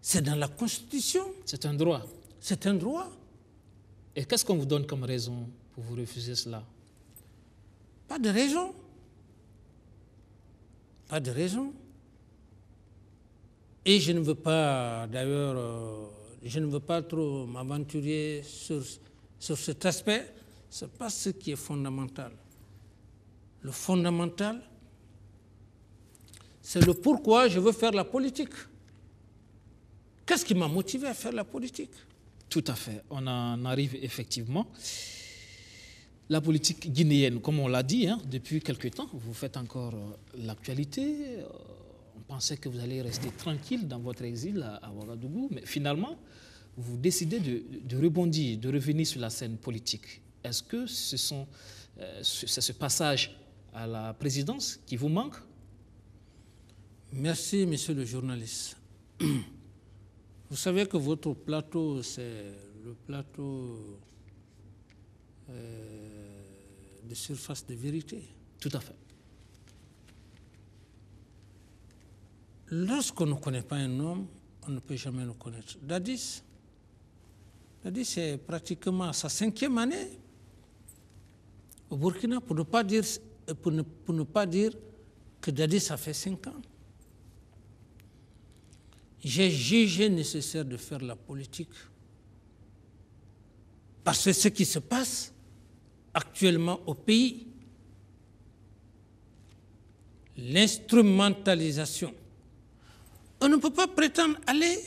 C'est dans la Constitution. C'est un droit. C'est un droit. Et qu'est-ce qu'on vous donne comme raison pour vous refuser cela Pas de raison. Pas de raison. Et je ne veux pas, d'ailleurs, euh, je ne veux pas trop m'aventurer sur, sur cet aspect. Ce n'est pas ce qui est fondamental. Le fondamental, c'est le pourquoi je veux faire la politique. Qu'est-ce qui m'a motivé à faire la politique Tout à fait. On en arrive effectivement. La politique guinéenne, comme on l'a dit, hein, depuis quelques temps, vous faites encore euh, l'actualité. Euh, on pensait que vous allez rester tranquille dans votre exil à, Ouagadougou, mais finalement, vous décidez de, rebondir, de revenir sur la scène politique. Est-ce que ce sont, euh, c'est ce passage à la présidence qui vous manque Merci, monsieur le journaliste. Vous savez que votre plateau, c'est le plateau de surface de vérité. Tout à fait. Lorsqu'on ne connaît pas un homme, on ne peut jamais le connaître. Dadis, c'est pratiquement sa cinquième année au Burkina, pour pas dire, pour ne, pour ne pas dire que Dadis a fait cinq ans. J'ai jugé nécessaire de faire la politique. Parce que ce qui se passe, actuellement au pays, l'instrumentalisation. On ne peut pas prétendre aller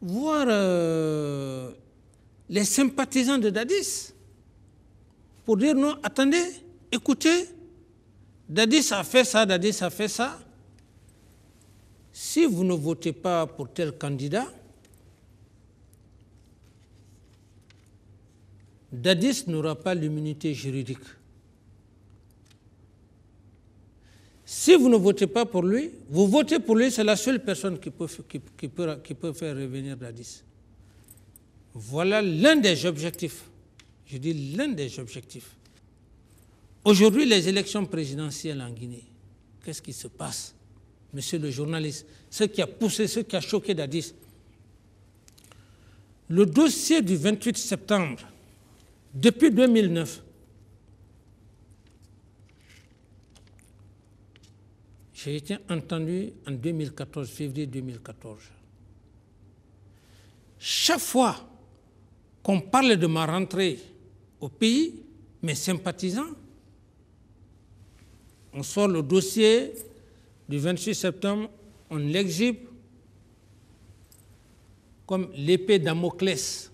voir euh, les sympathisants de Dadis pour dire non, attendez, écoutez, Dadis a fait ça, Dadis a fait ça. Si vous ne votez pas pour tel candidat, Dadis n'aura pas l'immunité juridique. Si vous ne votez pas pour lui, vous votez pour lui, c'est la seule personne qui peut, peut, qui peut, faire revenir Dadis. Voilà l'un des objectifs. Je dis l'un des objectifs. Aujourd'hui, les élections présidentielles en Guinée, qu'est-ce qui se passe Monsieur le journaliste, ce qui a poussé, ce qui a choqué Dadis. Le dossier du 28 septembre depuis 2009, j'ai été entendu en 2014, février 2014. Chaque fois qu'on parle de ma rentrée au pays, mes sympathisants, on sort le dossier du 26 septembre, on l'exhibe comme l'épée Damoclès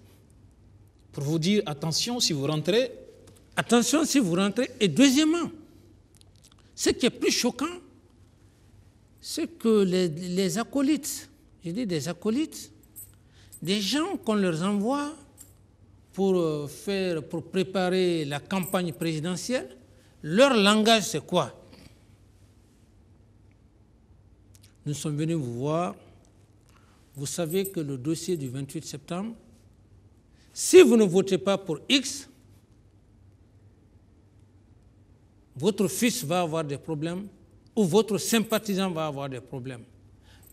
pour vous dire attention si vous rentrez, attention si vous rentrez. Et deuxièmement, ce qui est plus choquant, c'est que les, acolytes, j'ai dit des acolytes, des gens qu'on leur envoie pour euh, faire, pour préparer la campagne présidentielle, leur langage c'est quoi Nous sommes venus vous voir. Vous savez que le dossier du 28 septembre, si vous ne votez pas pour X, votre fils va avoir des problèmes ou votre sympathisant va avoir des problèmes.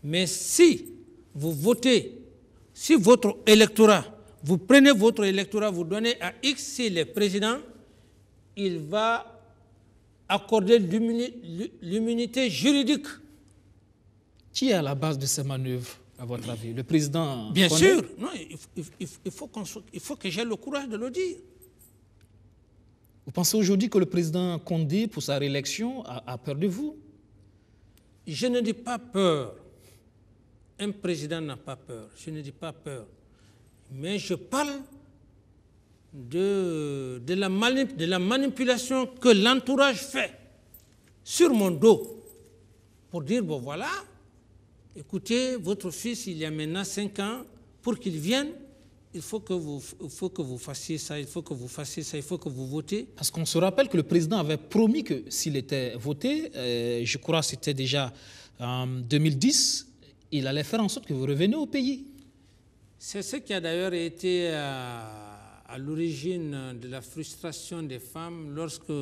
Mais si vous votez, si votre électorat, vous prenez votre électorat, vous donnez à X, s'il est président, il va accorder l'immunité juridique. Qui est à la base de ces manœuvres à votre avis Le président. Bien sûr, il, faut, faut que j'ai le courage de le dire. Vous pensez aujourd'hui que le président Condé, pour sa réélection, a, peur de vous Je ne dis pas peur. Un président n'a pas peur. Je ne dis pas peur. Mais je parle de, de, la, de la manipulation que l'entourage fait sur mon dos pour dire, bon voilà, écoutez, votre fils, il y a maintenant cinq ans, pour qu'il vienne, il faut que, vous, faut que vous fassiez ça, il faut que vous fassiez ça, il faut que vous votez. Parce qu'on se rappelle que le président avait promis que s'il était voté, euh, je crois c'était déjà en 2010, il allait faire en sorte que vous reveniez au pays. C'est ce qui a d'ailleurs été euh, à l'origine de la frustration des femmes lorsque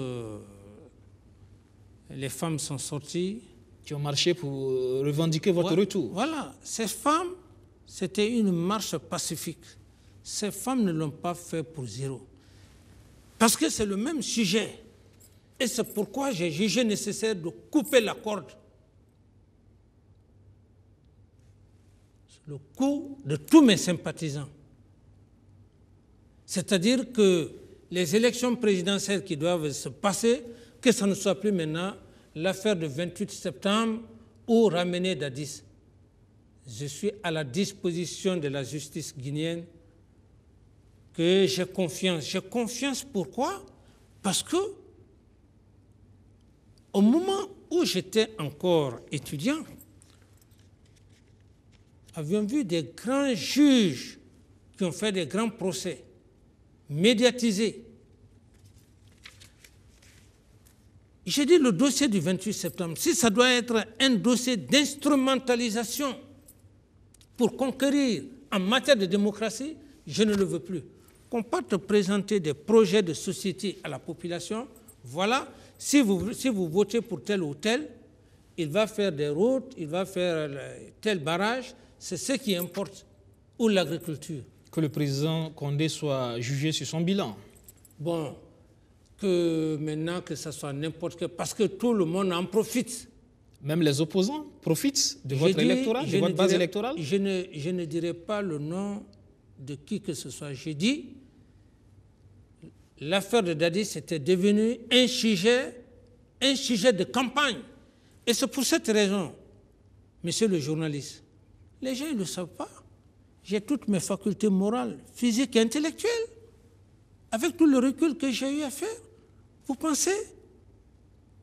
les femmes sont sorties qui ont marché pour euh, revendiquer votre retour. Voilà, ces femmes, c'était une marche pacifique. Ces femmes ne l'ont pas fait pour zéro. Parce que c'est le même sujet. Et c'est pourquoi j'ai jugé nécessaire de couper la corde. le coup de tous mes sympathisants. C'est-à-dire que les élections présidentielles qui doivent se passer, que ça ne soit plus maintenant l'affaire du 28 septembre ou ramener Dadis Je suis à la disposition de la justice guinéenne que j'ai confiance. J'ai confiance pourquoi Parce que au moment où j'étais encore étudiant, avions vu des grands juges qui ont fait des grands procès médiatisés J'ai dit le dossier du 28 septembre, si ça doit être un dossier d'instrumentalisation pour conquérir en matière de démocratie, je ne le veux plus. Qu'on parte présenter des projets de société à la population, voilà, si vous, si vous votez pour tel ou tel, il va faire des routes, il va faire tel barrage, c'est ce qui importe, ou l'agriculture. Que le président Condé soit jugé sur son bilan. Bon, maintenant que ça soit n'importe quoi parce que tout le monde en profite. Même les opposants profitent de votre électorat, de votre base électorale je ne, je dirai pas le nom de qui que ce soit. J'ai dit, l'affaire de Dadis c'était devenu un sujet, un sujet de campagne. Et c'est pour cette raison, monsieur le journaliste, les gens ne le savent pas. J'ai toutes mes facultés morales, physiques et intellectuelles, avec tout le recul que j'ai eu à faire. Vous pensez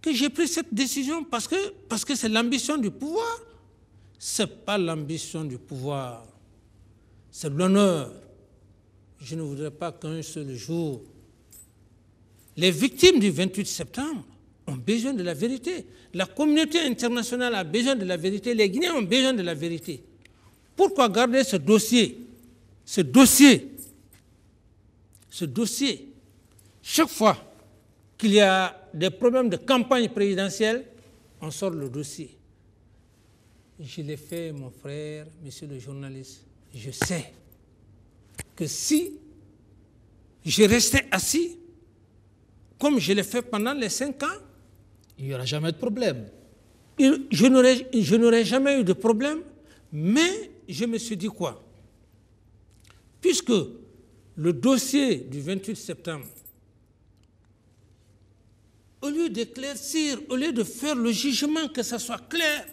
que j'ai pris cette décision parce que c'est parce que l'ambition du pouvoir Ce n'est pas l'ambition du pouvoir, c'est l'honneur. Je ne voudrais pas qu'un seul jour, les victimes du 28 septembre ont besoin de la vérité. La communauté internationale a besoin de la vérité. Les Guinéens ont besoin de la vérité. Pourquoi garder ce dossier Ce dossier. Ce dossier. Chaque fois qu'il y a des problèmes de campagne présidentielle, on sort le dossier. Je l'ai fait, mon frère, monsieur le journaliste. Je sais que si je restais assis, comme je l'ai fait pendant les cinq ans, il n'y aura jamais de problème. Je n'aurais jamais eu de problème, mais je me suis dit quoi Puisque le dossier du 28 septembre au lieu d'éclaircir, au lieu de faire le jugement, que ça soit clair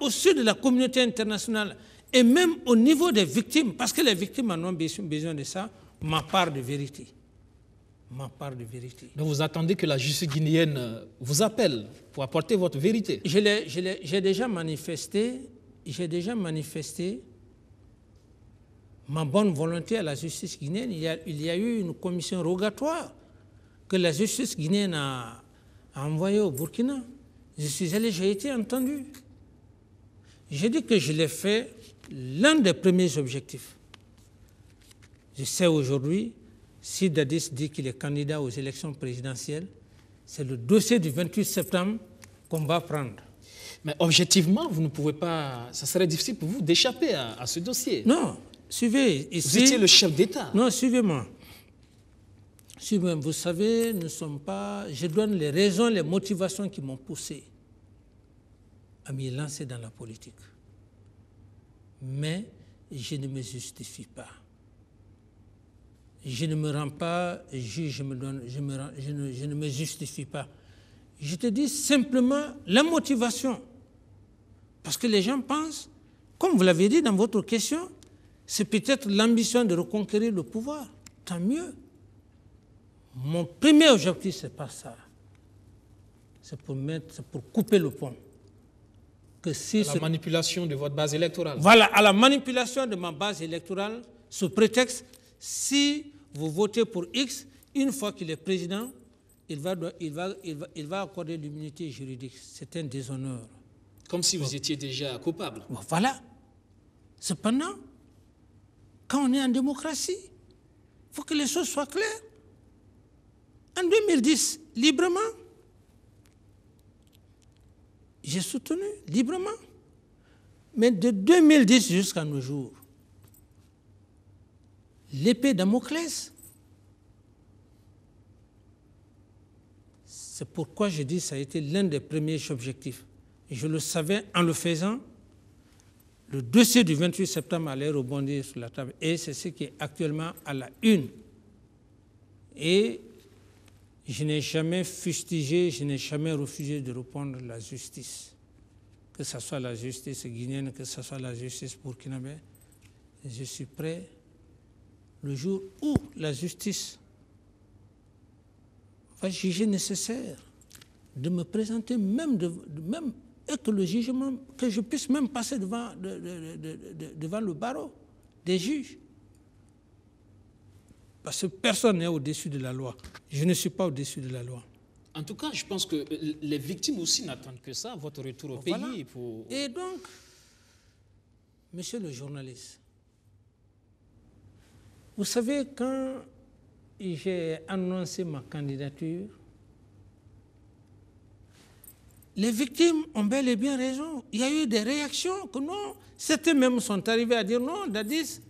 au sud de la communauté internationale et même au niveau des victimes, parce que les victimes en ont besoin de ça, ma part de vérité. Ma part de vérité. vous attendez que la justice guinéenne euh, vous appelle pour apporter votre vérité J'ai déjà manifesté, j'ai déjà manifesté ma bonne volonté à la justice guinéenne. il y a eu une commission rogatoire que la justice guinéenne a, envoyé au Burkina. Je suis allé, j'ai été entendu. J'ai dit que je l'ai fait l'un des premiers objectifs. Je sais aujourd'hui, si Dadis dit qu'il est candidat aux élections présidentielles, c'est le dossier du 28 septembre qu'on va prendre. Mais objectivement, vous ne pouvez pas. Ça serait difficile pour vous d'échapper à, ce dossier. Non, suivez. vous étiez le chef d'État. Non, suivez-moi. Si vous savez, ne sommes pas. Je donne les raisons, les motivations qui m'ont poussé à m'y lancer dans la politique. Mais je ne me justifie pas. Je ne me rends pas juge, je, je ne me justifie pas. Je te dis simplement la motivation. Parce que les gens pensent, comme vous l'avez dit dans votre question, c'est peut-être l'ambition de reconquérir le pouvoir. Tant mieux. Mon premier objectif, c'est pas ça. C'est pour mettre, c'est pour couper le pont. Que si à la manipulation de votre base électorale. Voilà, à la manipulation de ma base électorale, sous prétexte, si vous votez pour X, une fois qu'il est président, il va, il va, il va accorder l'immunité juridique. C'est un déshonneur. Comme si vous étiez déjà coupable. Voilà. Cependant, quand on est en démocratie, il faut que les choses soient claires. En 2010, librement, j'ai soutenu librement. Mais de 2010 jusqu'à nos jours, l'épée d'Amoclès, c'est pourquoi je dis que ça a été l'un des premiers objectifs. je le savais en le faisant. Le dossier du 28 septembre allait rebondir sur la table. Et c'est ce qui est actuellement à la une. Et je n'ai jamais fustigé, je n'ai jamais refusé de répondre la justice. Que ce soit la justice guinéenne, que ce soit la justice burkinabé, je suis prêt le jour où la justice va juger nécessaire de me présenter même, de, même et que le jugement, que je puisse même passer devant, devant le barreau des juges parce que personne n'est au-dessus de la loi. Je ne suis pas au-dessus de la loi. En tout cas, je pense que les victimes aussi n'attendent que ça, votre retour au pays. Et donc, monsieur le journaliste, vous savez, quand j'ai annoncé ma candidature, les victimes ont bel et bien raison. Il y a eu des réactions que non, certains même sont arrivés à dire non, Dadis,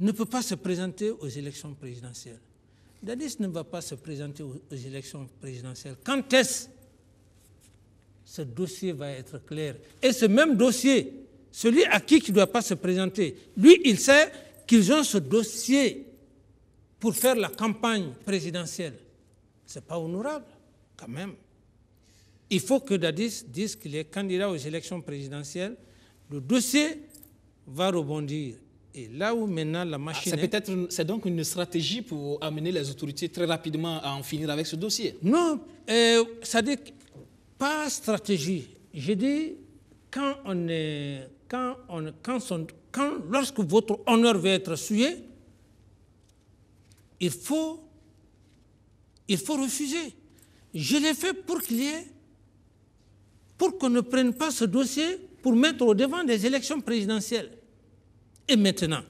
ne peut pas se présenter aux élections présidentielles. Dadis ne va pas se présenter aux élections présidentielles. Quand est-ce ce dossier va être clair Et ce même dossier, celui à qui il ne doit pas se présenter, lui, il sait qu'ils ont ce dossier pour faire la campagne présidentielle. Ce n'est pas honorable, quand même. Il faut que Dadis dise qu'il est candidat aux élections présidentielles. Le dossier va rebondir. Et là où maintenant la ah, machine... c'est peut-être, c'est donc une stratégie pour amener les autorités très rapidement à en finir avec ce dossier. Non, ça euh, dit pas stratégie. J'ai dit quand on est, quand on, quand, lorsque votre honneur va être sué, il faut, il faut refuser. Je l'ai fait pour qu'il y ait, pour qu'on ne prenne pas ce dossier pour mettre au devant des élections présidentielles. Et maintenant,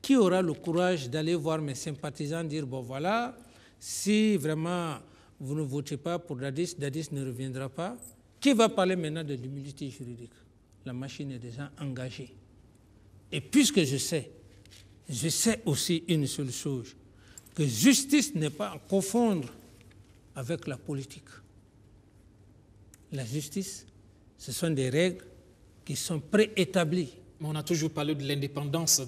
qui aura le courage d'aller voir mes sympathisants dire bon voilà, si vraiment vous ne votez pas pour Dadis, Dadis ne reviendra pas Qui va parler maintenant de l'humilité juridique La machine est déjà engagée. Et puisque je sais, je sais aussi une seule chose, que justice n'est pas à confondre avec la politique. La justice, ce sont des règles qui sont préétablies on a toujours parlé de l'indépendance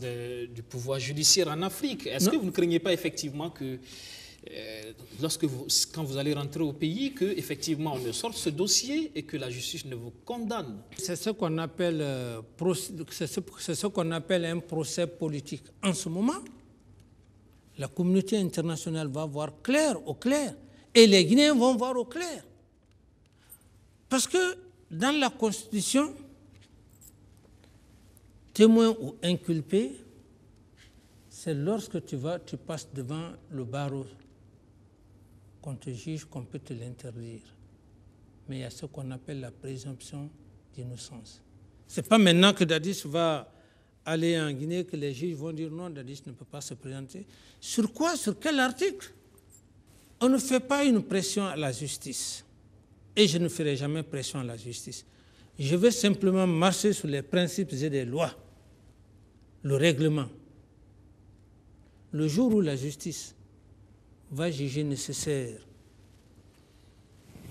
du pouvoir judiciaire en Afrique. Est-ce que vous ne craignez pas effectivement que, euh, lorsque vous, quand vous allez rentrer au pays, que effectivement on ne sorte ce dossier et que la justice ne vous condamne C'est ce qu'on appelle, euh, ce, ce qu'on appelle un procès politique. En ce moment, la communauté internationale va voir clair au clair et les Guinéens vont voir au clair. Parce que dans la Constitution, témoin ou inculpé, c'est lorsque tu vas, tu passes devant le barreau qu'on te juge, qu'on peut te l'interdire. Mais il y a ce qu'on appelle la présomption d'innocence. Ce n'est pas maintenant que Dadis va aller en Guinée que les juges vont dire non, Dadis ne peut pas se présenter. Sur quoi Sur quel article On ne fait pas une pression à la justice. Et je ne ferai jamais pression à la justice. Je vais simplement marcher sur les principes et les lois le règlement. Le jour où la justice va juger nécessaire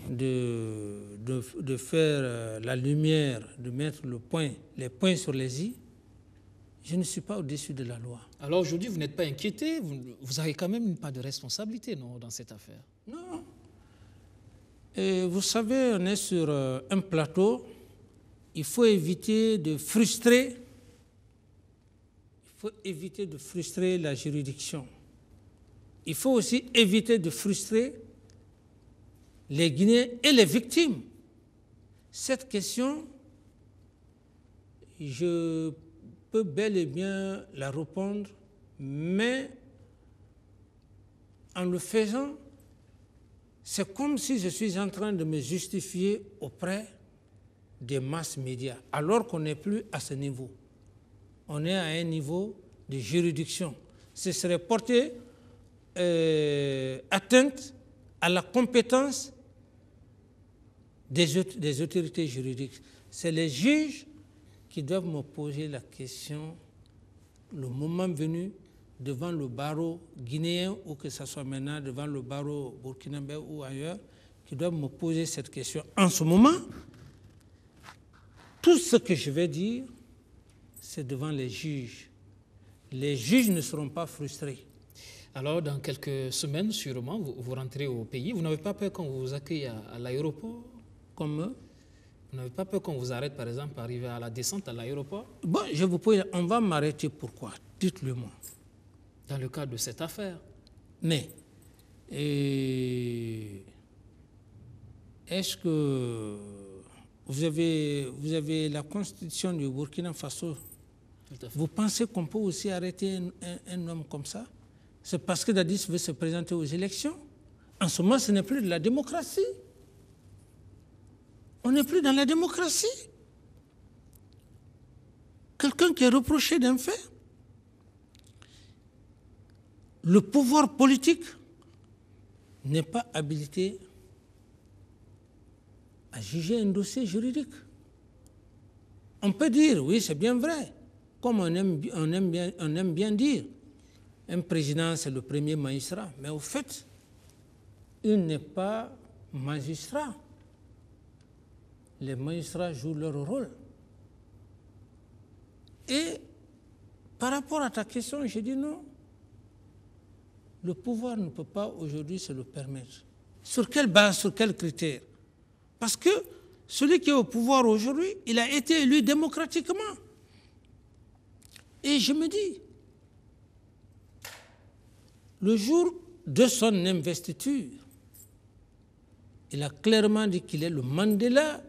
de, de, faire euh, la lumière, de mettre le point, les points sur les i, je ne suis pas au-dessus de la loi. Alors aujourd'hui, vous n'êtes pas inquiété, vous, vous, avez quand même pas de responsabilité non, dans cette affaire Non. Et vous savez, on est sur euh, un plateau, il faut éviter de frustrer il faut éviter de frustrer la juridiction. Il faut aussi éviter de frustrer les Guinéens et les victimes. Cette question, je peux bel et bien la répondre, mais en le faisant, c'est comme si je suis en train de me justifier auprès des masses médias, alors qu'on n'est plus à ce niveau on est à un niveau de juridiction. Ce serait porter euh, atteinte à la compétence des, des autorités juridiques. C'est les juges qui doivent me poser la question le moment venu devant le barreau guinéen ou que ce soit maintenant devant le barreau burkinabé ou ailleurs, qui doivent me poser cette question. En ce moment, tout ce que je vais dire devant les juges. Les juges ne seront pas frustrés. Alors, dans quelques semaines, sûrement, vous, rentrez au pays. Vous n'avez pas peur qu'on vous accueille à, l'aéroport Comme Vous n'avez pas peur qu'on vous arrête, par exemple, arriver à la descente à l'aéroport Bon, je vous pose, on va m'arrêter pourquoi Dites-le-moi. Dans le cadre de cette affaire. Mais, Est-ce que vous avez, vous avez la constitution du Burkina Faso vous pensez qu'on peut aussi arrêter un, homme comme ça C'est parce que Dadis veut se présenter aux élections En ce moment, ce n'est plus de la démocratie. On n'est plus dans la démocratie. Quelqu'un qui est reproché d'un fait. Le pouvoir politique n'est pas habilité à juger un dossier juridique. On peut dire, oui, c'est bien vrai, comme on aime, bien, bien dire, un président, c'est le premier magistrat. Mais au fait, il n'est pas magistrat. Les magistrats jouent leur rôle. Et par rapport à ta question, j'ai dit non. Le pouvoir ne peut pas aujourd'hui se le permettre. Sur quelle base, sur quel critères Parce que celui qui est au pouvoir aujourd'hui, il a été élu démocratiquement. Et je me dis, le jour de son investiture, il a clairement dit qu'il est le Mandela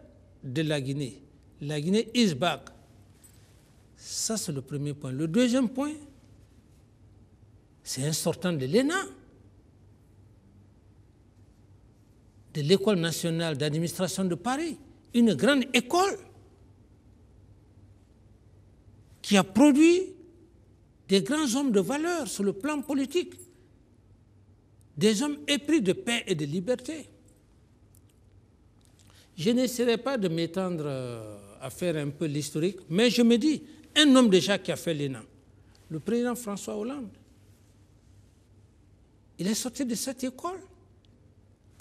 de la Guinée. La Guinée is back. Ça, c'est le premier point. Le deuxième point, c'est un sortant de l'ENA, de l'École nationale d'administration de Paris, une grande école qui a produit des grands hommes de valeur sur le plan politique, des hommes épris de paix et de liberté. Je n'essaierai pas de m'étendre euh, à faire un peu l'historique, mais je me dis, un homme déjà qui a fait l'ENA, le président François Hollande, il est sorti de cette école.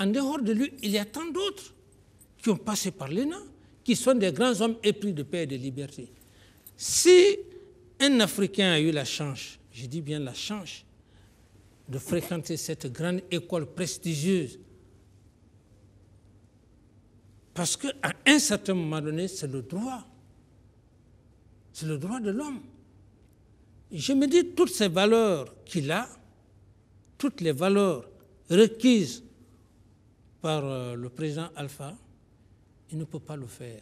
En dehors de lui, il y a tant d'autres qui ont passé par l'ENA, qui sont des grands hommes épris de paix et de liberté. Si un Africain a eu la chance, je dis bien la chance, de fréquenter cette grande école prestigieuse, parce qu'à un certain moment donné, c'est le droit. C'est le droit de l'homme. Je me dis, toutes ces valeurs qu'il a, toutes les valeurs requises par euh, le président Alpha, il ne peut pas le faire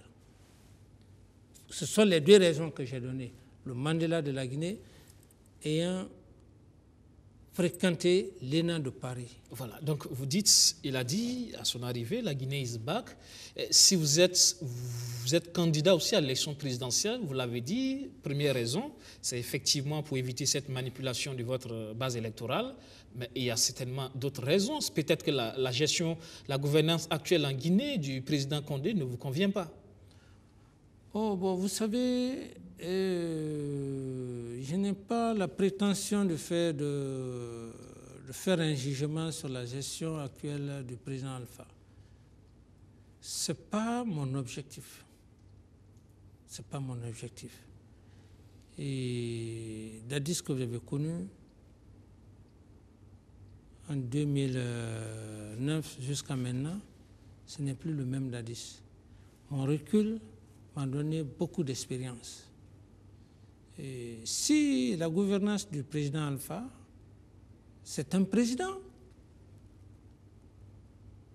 ce sont les deux raisons que j'ai données. Le Mandela de la Guinée ayant fréquenté l'ENA de Paris. Voilà, donc vous dites, il a dit à son arrivée, la Guinée is back. si vous êtes, candidat aussi à l'élection présidentielle, vous l'avez dit, première raison, c'est effectivement pour éviter cette manipulation de votre base électorale, mais il y a certainement d'autres raisons. Peut-être que la gestion, la gouvernance actuelle en Guinée du président Condé ne vous convient pas. Oh, bon, vous savez, euh, je n'ai pas la prétention de faire, de, faire un jugement sur la gestion actuelle du président Alpha. Ce n'est pas mon objectif. Ce n'est pas mon objectif. Et Dadis que j'avais connu en 2009 jusqu'à maintenant, ce n'est plus le même Dadis. Mon recul m'a donné beaucoup d'expérience. Et Si la gouvernance du président Alpha, c'est un président,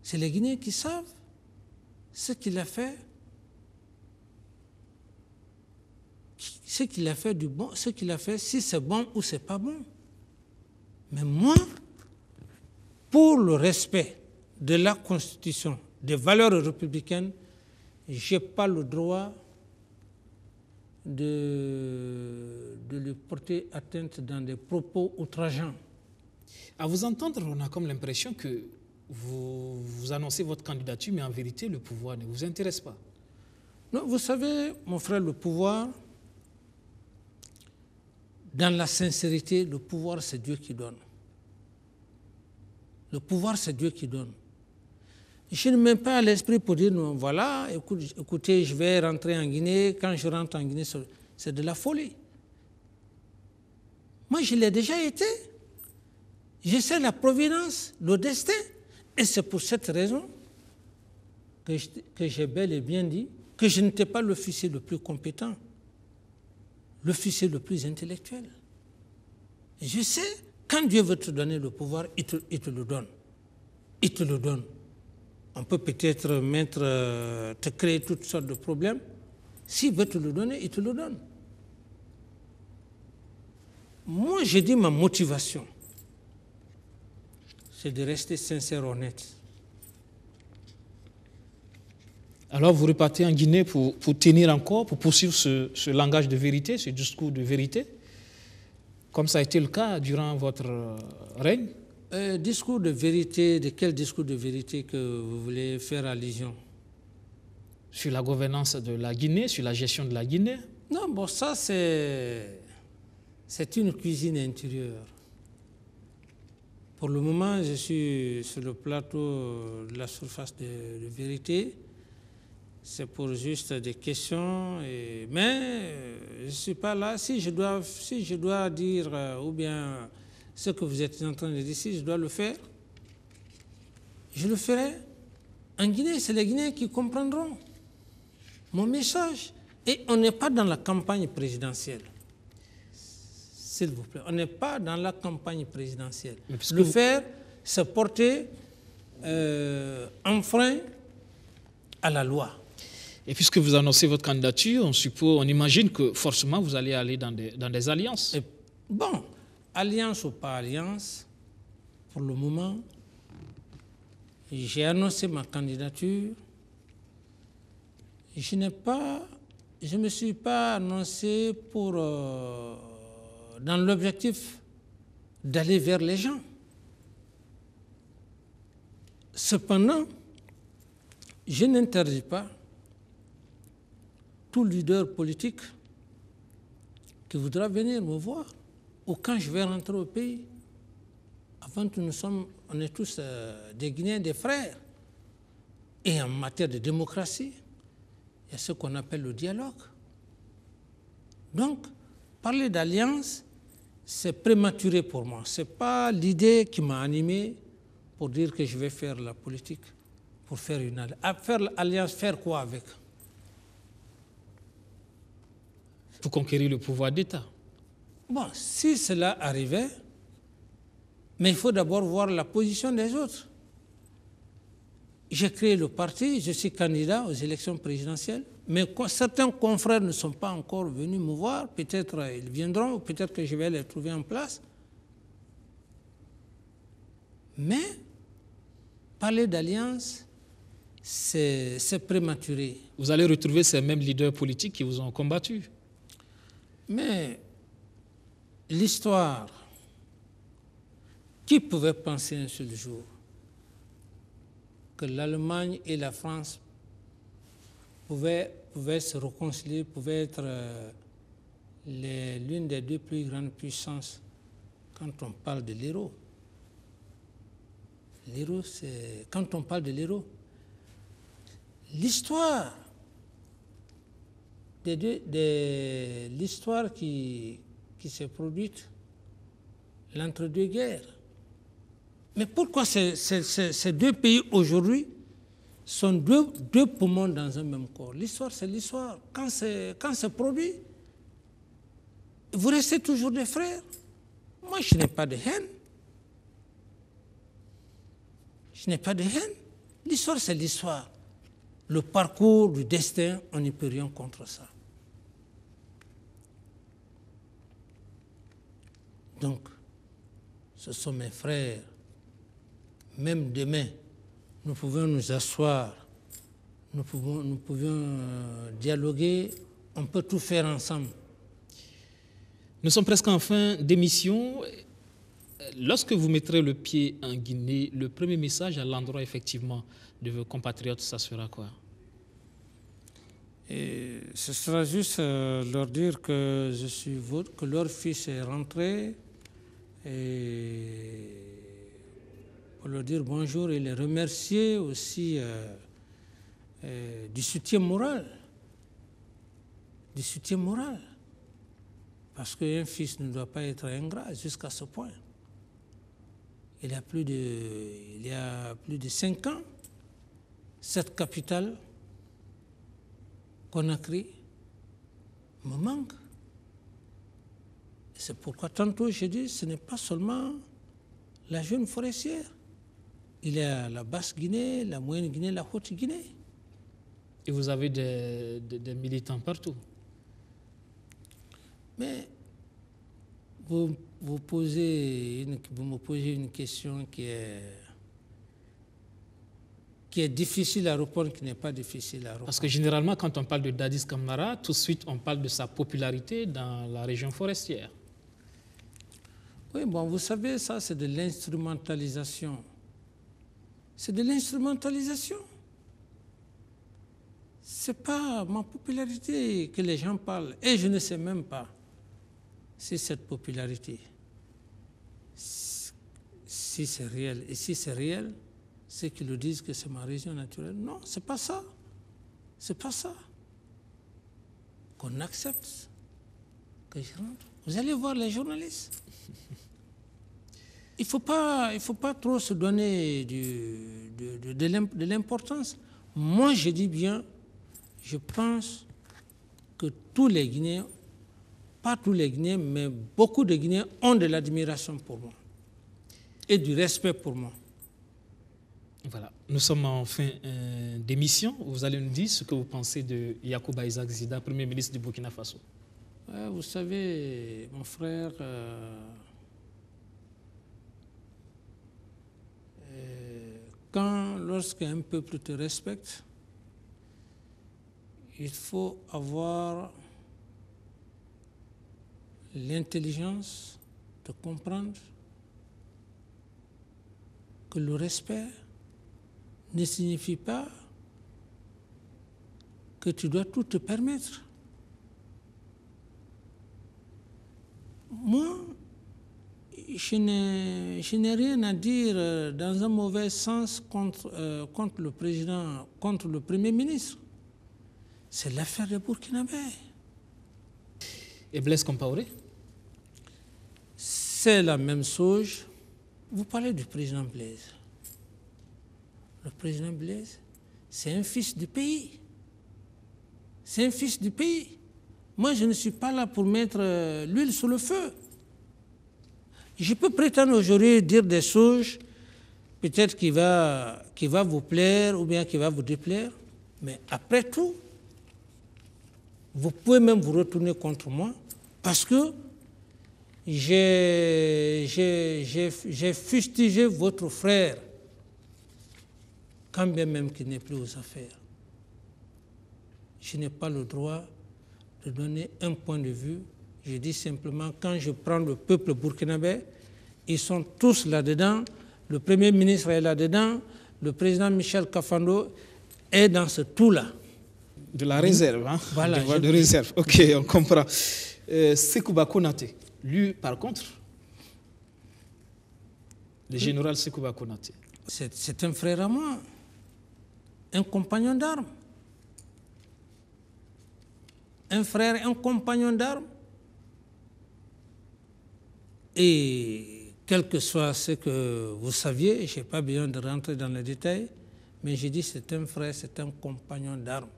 c'est les Guinéens qui savent ce qu'il a fait, ce qu'il a fait du bon, ce qu'il a fait, si c'est bon ou c'est pas bon. Mais moi, pour le respect de la Constitution, des valeurs républicaines, je n'ai pas le droit de, de lui porter atteinte dans des propos outrageants. À vous entendre, on a comme l'impression que vous, vous annoncez votre candidature, mais en vérité, le pouvoir ne vous intéresse pas. vous savez, mon frère, le pouvoir, dans la sincérité, le pouvoir, c'est Dieu qui donne. Le pouvoir, c'est Dieu qui donne. Je ne mets pas à l'esprit pour dire, non, voilà, écoutez, je vais rentrer en Guinée, quand je rentre en Guinée, c'est de la folie. Moi, je l'ai déjà été. Je sais la providence, le destin. Et c'est pour cette raison que j'ai bel et bien dit que je n'étais pas l'officier le plus compétent, l'officier le plus intellectuel. Je sais, quand Dieu veut te donner le pouvoir, il te le donne. Il te le donne on peut peut-être euh, mettre, euh, te créer toutes sortes de problèmes. S'il veut te le donner, il te le donne. Moi, j'ai dit ma motivation, c'est de rester sincère, honnête. Alors vous repartez en Guinée pour, tenir encore, pour poursuivre ce, ce, langage de vérité, ce discours de vérité, comme ça a été le cas durant votre euh, règne un euh, discours de vérité, de quel discours de vérité que vous voulez faire allusion Sur la gouvernance de la Guinée, sur la gestion de la Guinée Non, bon, ça c'est. C'est une cuisine intérieure. Pour le moment, je suis sur le plateau de la surface de, vérité. C'est pour juste des questions. Et, mais euh, je ne suis pas là. Si je dois, si je dois dire, euh, ou bien ce que vous êtes en train de dire, si je dois le faire, je le ferai en Guinée. C'est les Guinéens qui comprendront mon message. Et on n'est pas dans la campagne présidentielle. S'il vous plaît, on n'est pas dans la campagne présidentielle. Le faire, c'est porter euh, frein à la loi. Et puisque vous annoncez votre candidature, on suppose, on imagine que forcément vous allez aller dans des, dans des alliances. bon, alliance ou pas alliance, pour le moment, j'ai annoncé ma candidature. Je n'ai pas, je me suis pas annoncé pour, euh, dans l'objectif d'aller vers les gens. Cependant, je n'interdis pas tout leader politique qui voudra venir me voir pour quand je vais rentrer au pays, avant tout, nous sommes, on est tous euh, des Guinéens, des frères. Et en matière de démocratie, il y a ce qu'on appelle le dialogue. Donc, parler d'alliance, c'est prématuré pour moi. Ce n'est pas l'idée qui m'a animé pour dire que je vais faire la politique, pour faire une alliance. Ah, faire l'alliance, faire quoi avec Pour conquérir le pouvoir d'État. Bon, si cela arrivait, mais il faut d'abord voir la position des autres. J'ai créé le parti, je suis candidat aux élections présidentielles, mais certains confrères ne sont pas encore venus me voir, peut-être euh, ils viendront, peut-être que je vais les trouver en place. Mais parler d'alliance, c'est prématuré. Vous allez retrouver ces mêmes leaders politiques qui vous ont combattu. Mais l'histoire, qui pouvait penser un seul jour que l'Allemagne et la France pouvaient, se réconcilier, pouvaient être euh, l'une des deux plus grandes puissances quand on parle de l'héros L'héros, c'est. Quand on parle de l'héros, l'histoire. de l'histoire qui, qui s'est produite l'entre-deux-guerres. Mais pourquoi ces, deux pays aujourd'hui sont deux, poumons dans un même corps L'histoire, c'est l'histoire. Quand c'est produit, vous restez toujours des frères. Moi, je n'ai pas de haine. Je n'ai pas de haine. L'histoire, c'est l'histoire. Le parcours du destin, on n'y peut rien contre ça. Donc, ce sont mes frères. Même demain, nous pouvons nous asseoir, nous pouvons, nous pouvons euh, dialoguer, on peut tout faire ensemble. Nous sommes presque en fin d'émission. Lorsque vous mettrez le pied en Guinée, le premier message à l'endroit effectivement de vos compatriotes, ça sera quoi Et Ce sera juste euh, leur dire que je suis votre, que leur fils est rentré, et pour leur dire bonjour et les remercier aussi euh, euh, du soutien moral. Du soutien moral. Parce qu'un fils ne doit pas être ingrat jusqu'à ce point. Il y a plus de, il y a plus de cinq ans, cette capitale qu'on a créée me manque. C'est pourquoi tantôt je dit ce n'est pas seulement la jeune forestière. Il y a la basse Guinée, la moyenne Guinée, la haute Guinée. Et vous avez des, militants partout. Mais vous, me posez une question qui est qui est difficile à répondre, qui n'est pas difficile à répondre. Parce que généralement, quand on parle de Dadis Kamara, tout de suite, on parle de sa popularité dans la région forestière. Oui, bon, vous savez, ça, c'est de l'instrumentalisation. C'est de l'instrumentalisation. Ce n'est pas ma popularité que les gens parlent. Et je ne sais même pas si cette popularité, si c'est réel. Et si c'est réel, ceux qui nous disent que c'est ma région naturelle. Non, ce n'est pas ça. Ce n'est pas ça. Qu'on accepte que je rentre. Vous allez voir les journalistes il ne faut, pas, faut pas trop se donner de, l'importance. Moi, je dis bien, je pense que tous les Guinéens, pas tous les Guinéens, mais beaucoup de Guinéens ont de l'admiration pour moi et du respect pour moi. Voilà, nous sommes en fin euh, d'émission. Vous allez nous dire ce que vous pensez de Yacouba Isaac Zida, Premier ministre du Burkina Faso. vous savez, mon frère... Euh, quand, lorsqu'un peuple te respecte, il faut avoir l'intelligence de comprendre que le respect ne signifie pas que tu dois tout te permettre. Moi, je n'ai rien à dire euh, dans un mauvais sens contre, euh, contre le président, contre le Premier ministre. C'est l'affaire de Burkinabé. Et Blaise Compaoré C'est la même sauge. Vous parlez du président Blaise. Le président Blaise, c'est un fils du pays. C'est un fils du pays. Moi, je ne suis pas là pour mettre euh, l'huile sur le feu. Je peux prétendre aujourd'hui dire des choses, peut-être qui va, qui va vous plaire ou bien qui va vous déplaire, mais après tout, vous pouvez même vous retourner contre moi parce que j'ai fustigé votre frère, quand bien même qu'il n'est plus aux affaires. Je n'ai pas le droit de donner un point de vue je dis simplement, quand je prends le peuple burkinabé, ils sont tous là-dedans. Le Premier ministre est là-dedans. Le président Michel Kafando est dans ce tout-là. De la réserve, hein Voilà. De, réserve. Ok, on comprend. Euh, Sekouba Konate, lui, par contre, le général Sekouba Konate. C'est un frère à moi, un compagnon d'armes. Un frère, un compagnon d'armes et quel que soit ce que vous saviez, je n'ai pas besoin de rentrer dans les détails, mais j'ai dit c'est un frère, c'est un compagnon d'armes.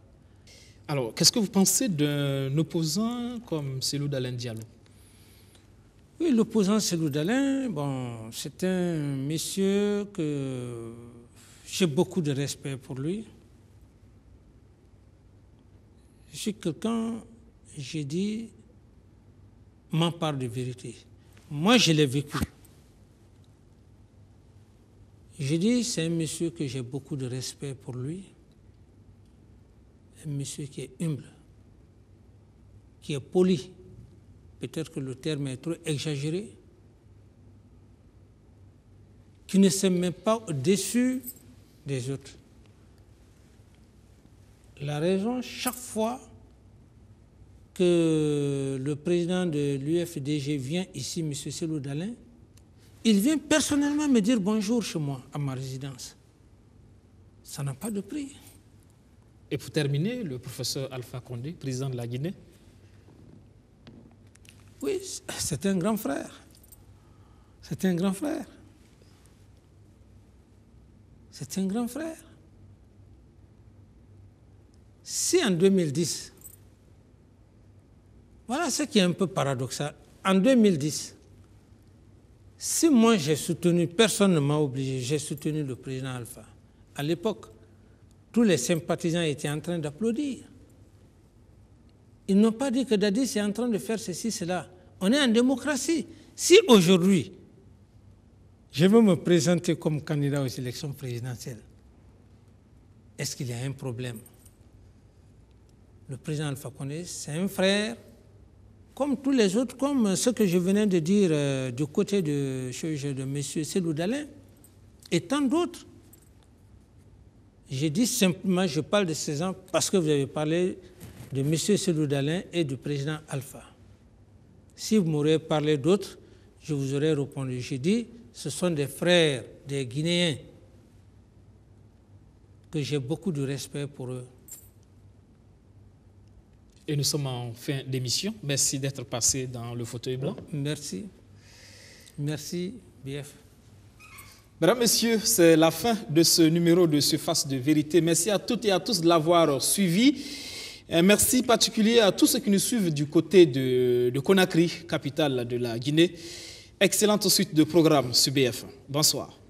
Alors, qu'est-ce que vous pensez d'un opposant comme Célou d'Alain Diallo Oui, l'opposant Célou d'Alain, bon, c'est un monsieur que j'ai beaucoup de respect pour lui. Je suis quelqu'un, j'ai dit, m'en parle de vérité. Moi, je l'ai vécu. Je dis, c'est un monsieur que j'ai beaucoup de respect pour lui, un monsieur qui est humble, qui est poli. Peut-être que le terme est trop exagéré, qui ne se met pas au-dessus des autres. La raison, chaque fois, que le président de l'UFDG vient ici, M. Selou Dalin, il vient personnellement me dire bonjour chez moi, à ma résidence. Ça n'a pas de prix. Et pour terminer, le professeur Alpha Condé, président de la Guinée. Oui, c'est un grand frère. C'est un grand frère. C'est un grand frère. Si en 2010, voilà ce qui est un peu paradoxal. En 2010, si moi j'ai soutenu, personne ne m'a obligé, j'ai soutenu le président Alpha. À l'époque, tous les sympathisants étaient en train d'applaudir. Ils n'ont pas dit que Dadis est en train de faire ceci, cela. On est en démocratie. Si aujourd'hui, je veux me présenter comme candidat aux élections présidentielles, est-ce qu'il y a un problème Le président Alpha Condé, c'est un frère, comme tous les autres, comme ce que je venais de dire euh, du côté de, de M. Seloudalin et tant d'autres. J'ai dit simplement, je parle de ces gens parce que vous avez parlé de M. Seloudalin et du président Alpha. Si vous m'aurez parlé d'autres, je vous aurais répondu. J'ai dit, ce sont des frères, des Guinéens, que j'ai beaucoup de respect pour eux. Et nous sommes en fin d'émission. Merci d'être passé dans le fauteuil blanc. Merci. Merci, BF. Mesdames, Messieurs, c'est la fin de ce numéro de Surface de Vérité. Merci à toutes et à tous de l'avoir suivi. merci particulier à tous ceux qui nous suivent du côté de, Conakry, capitale de la Guinée. Excellente suite de programme sur BF. Bonsoir.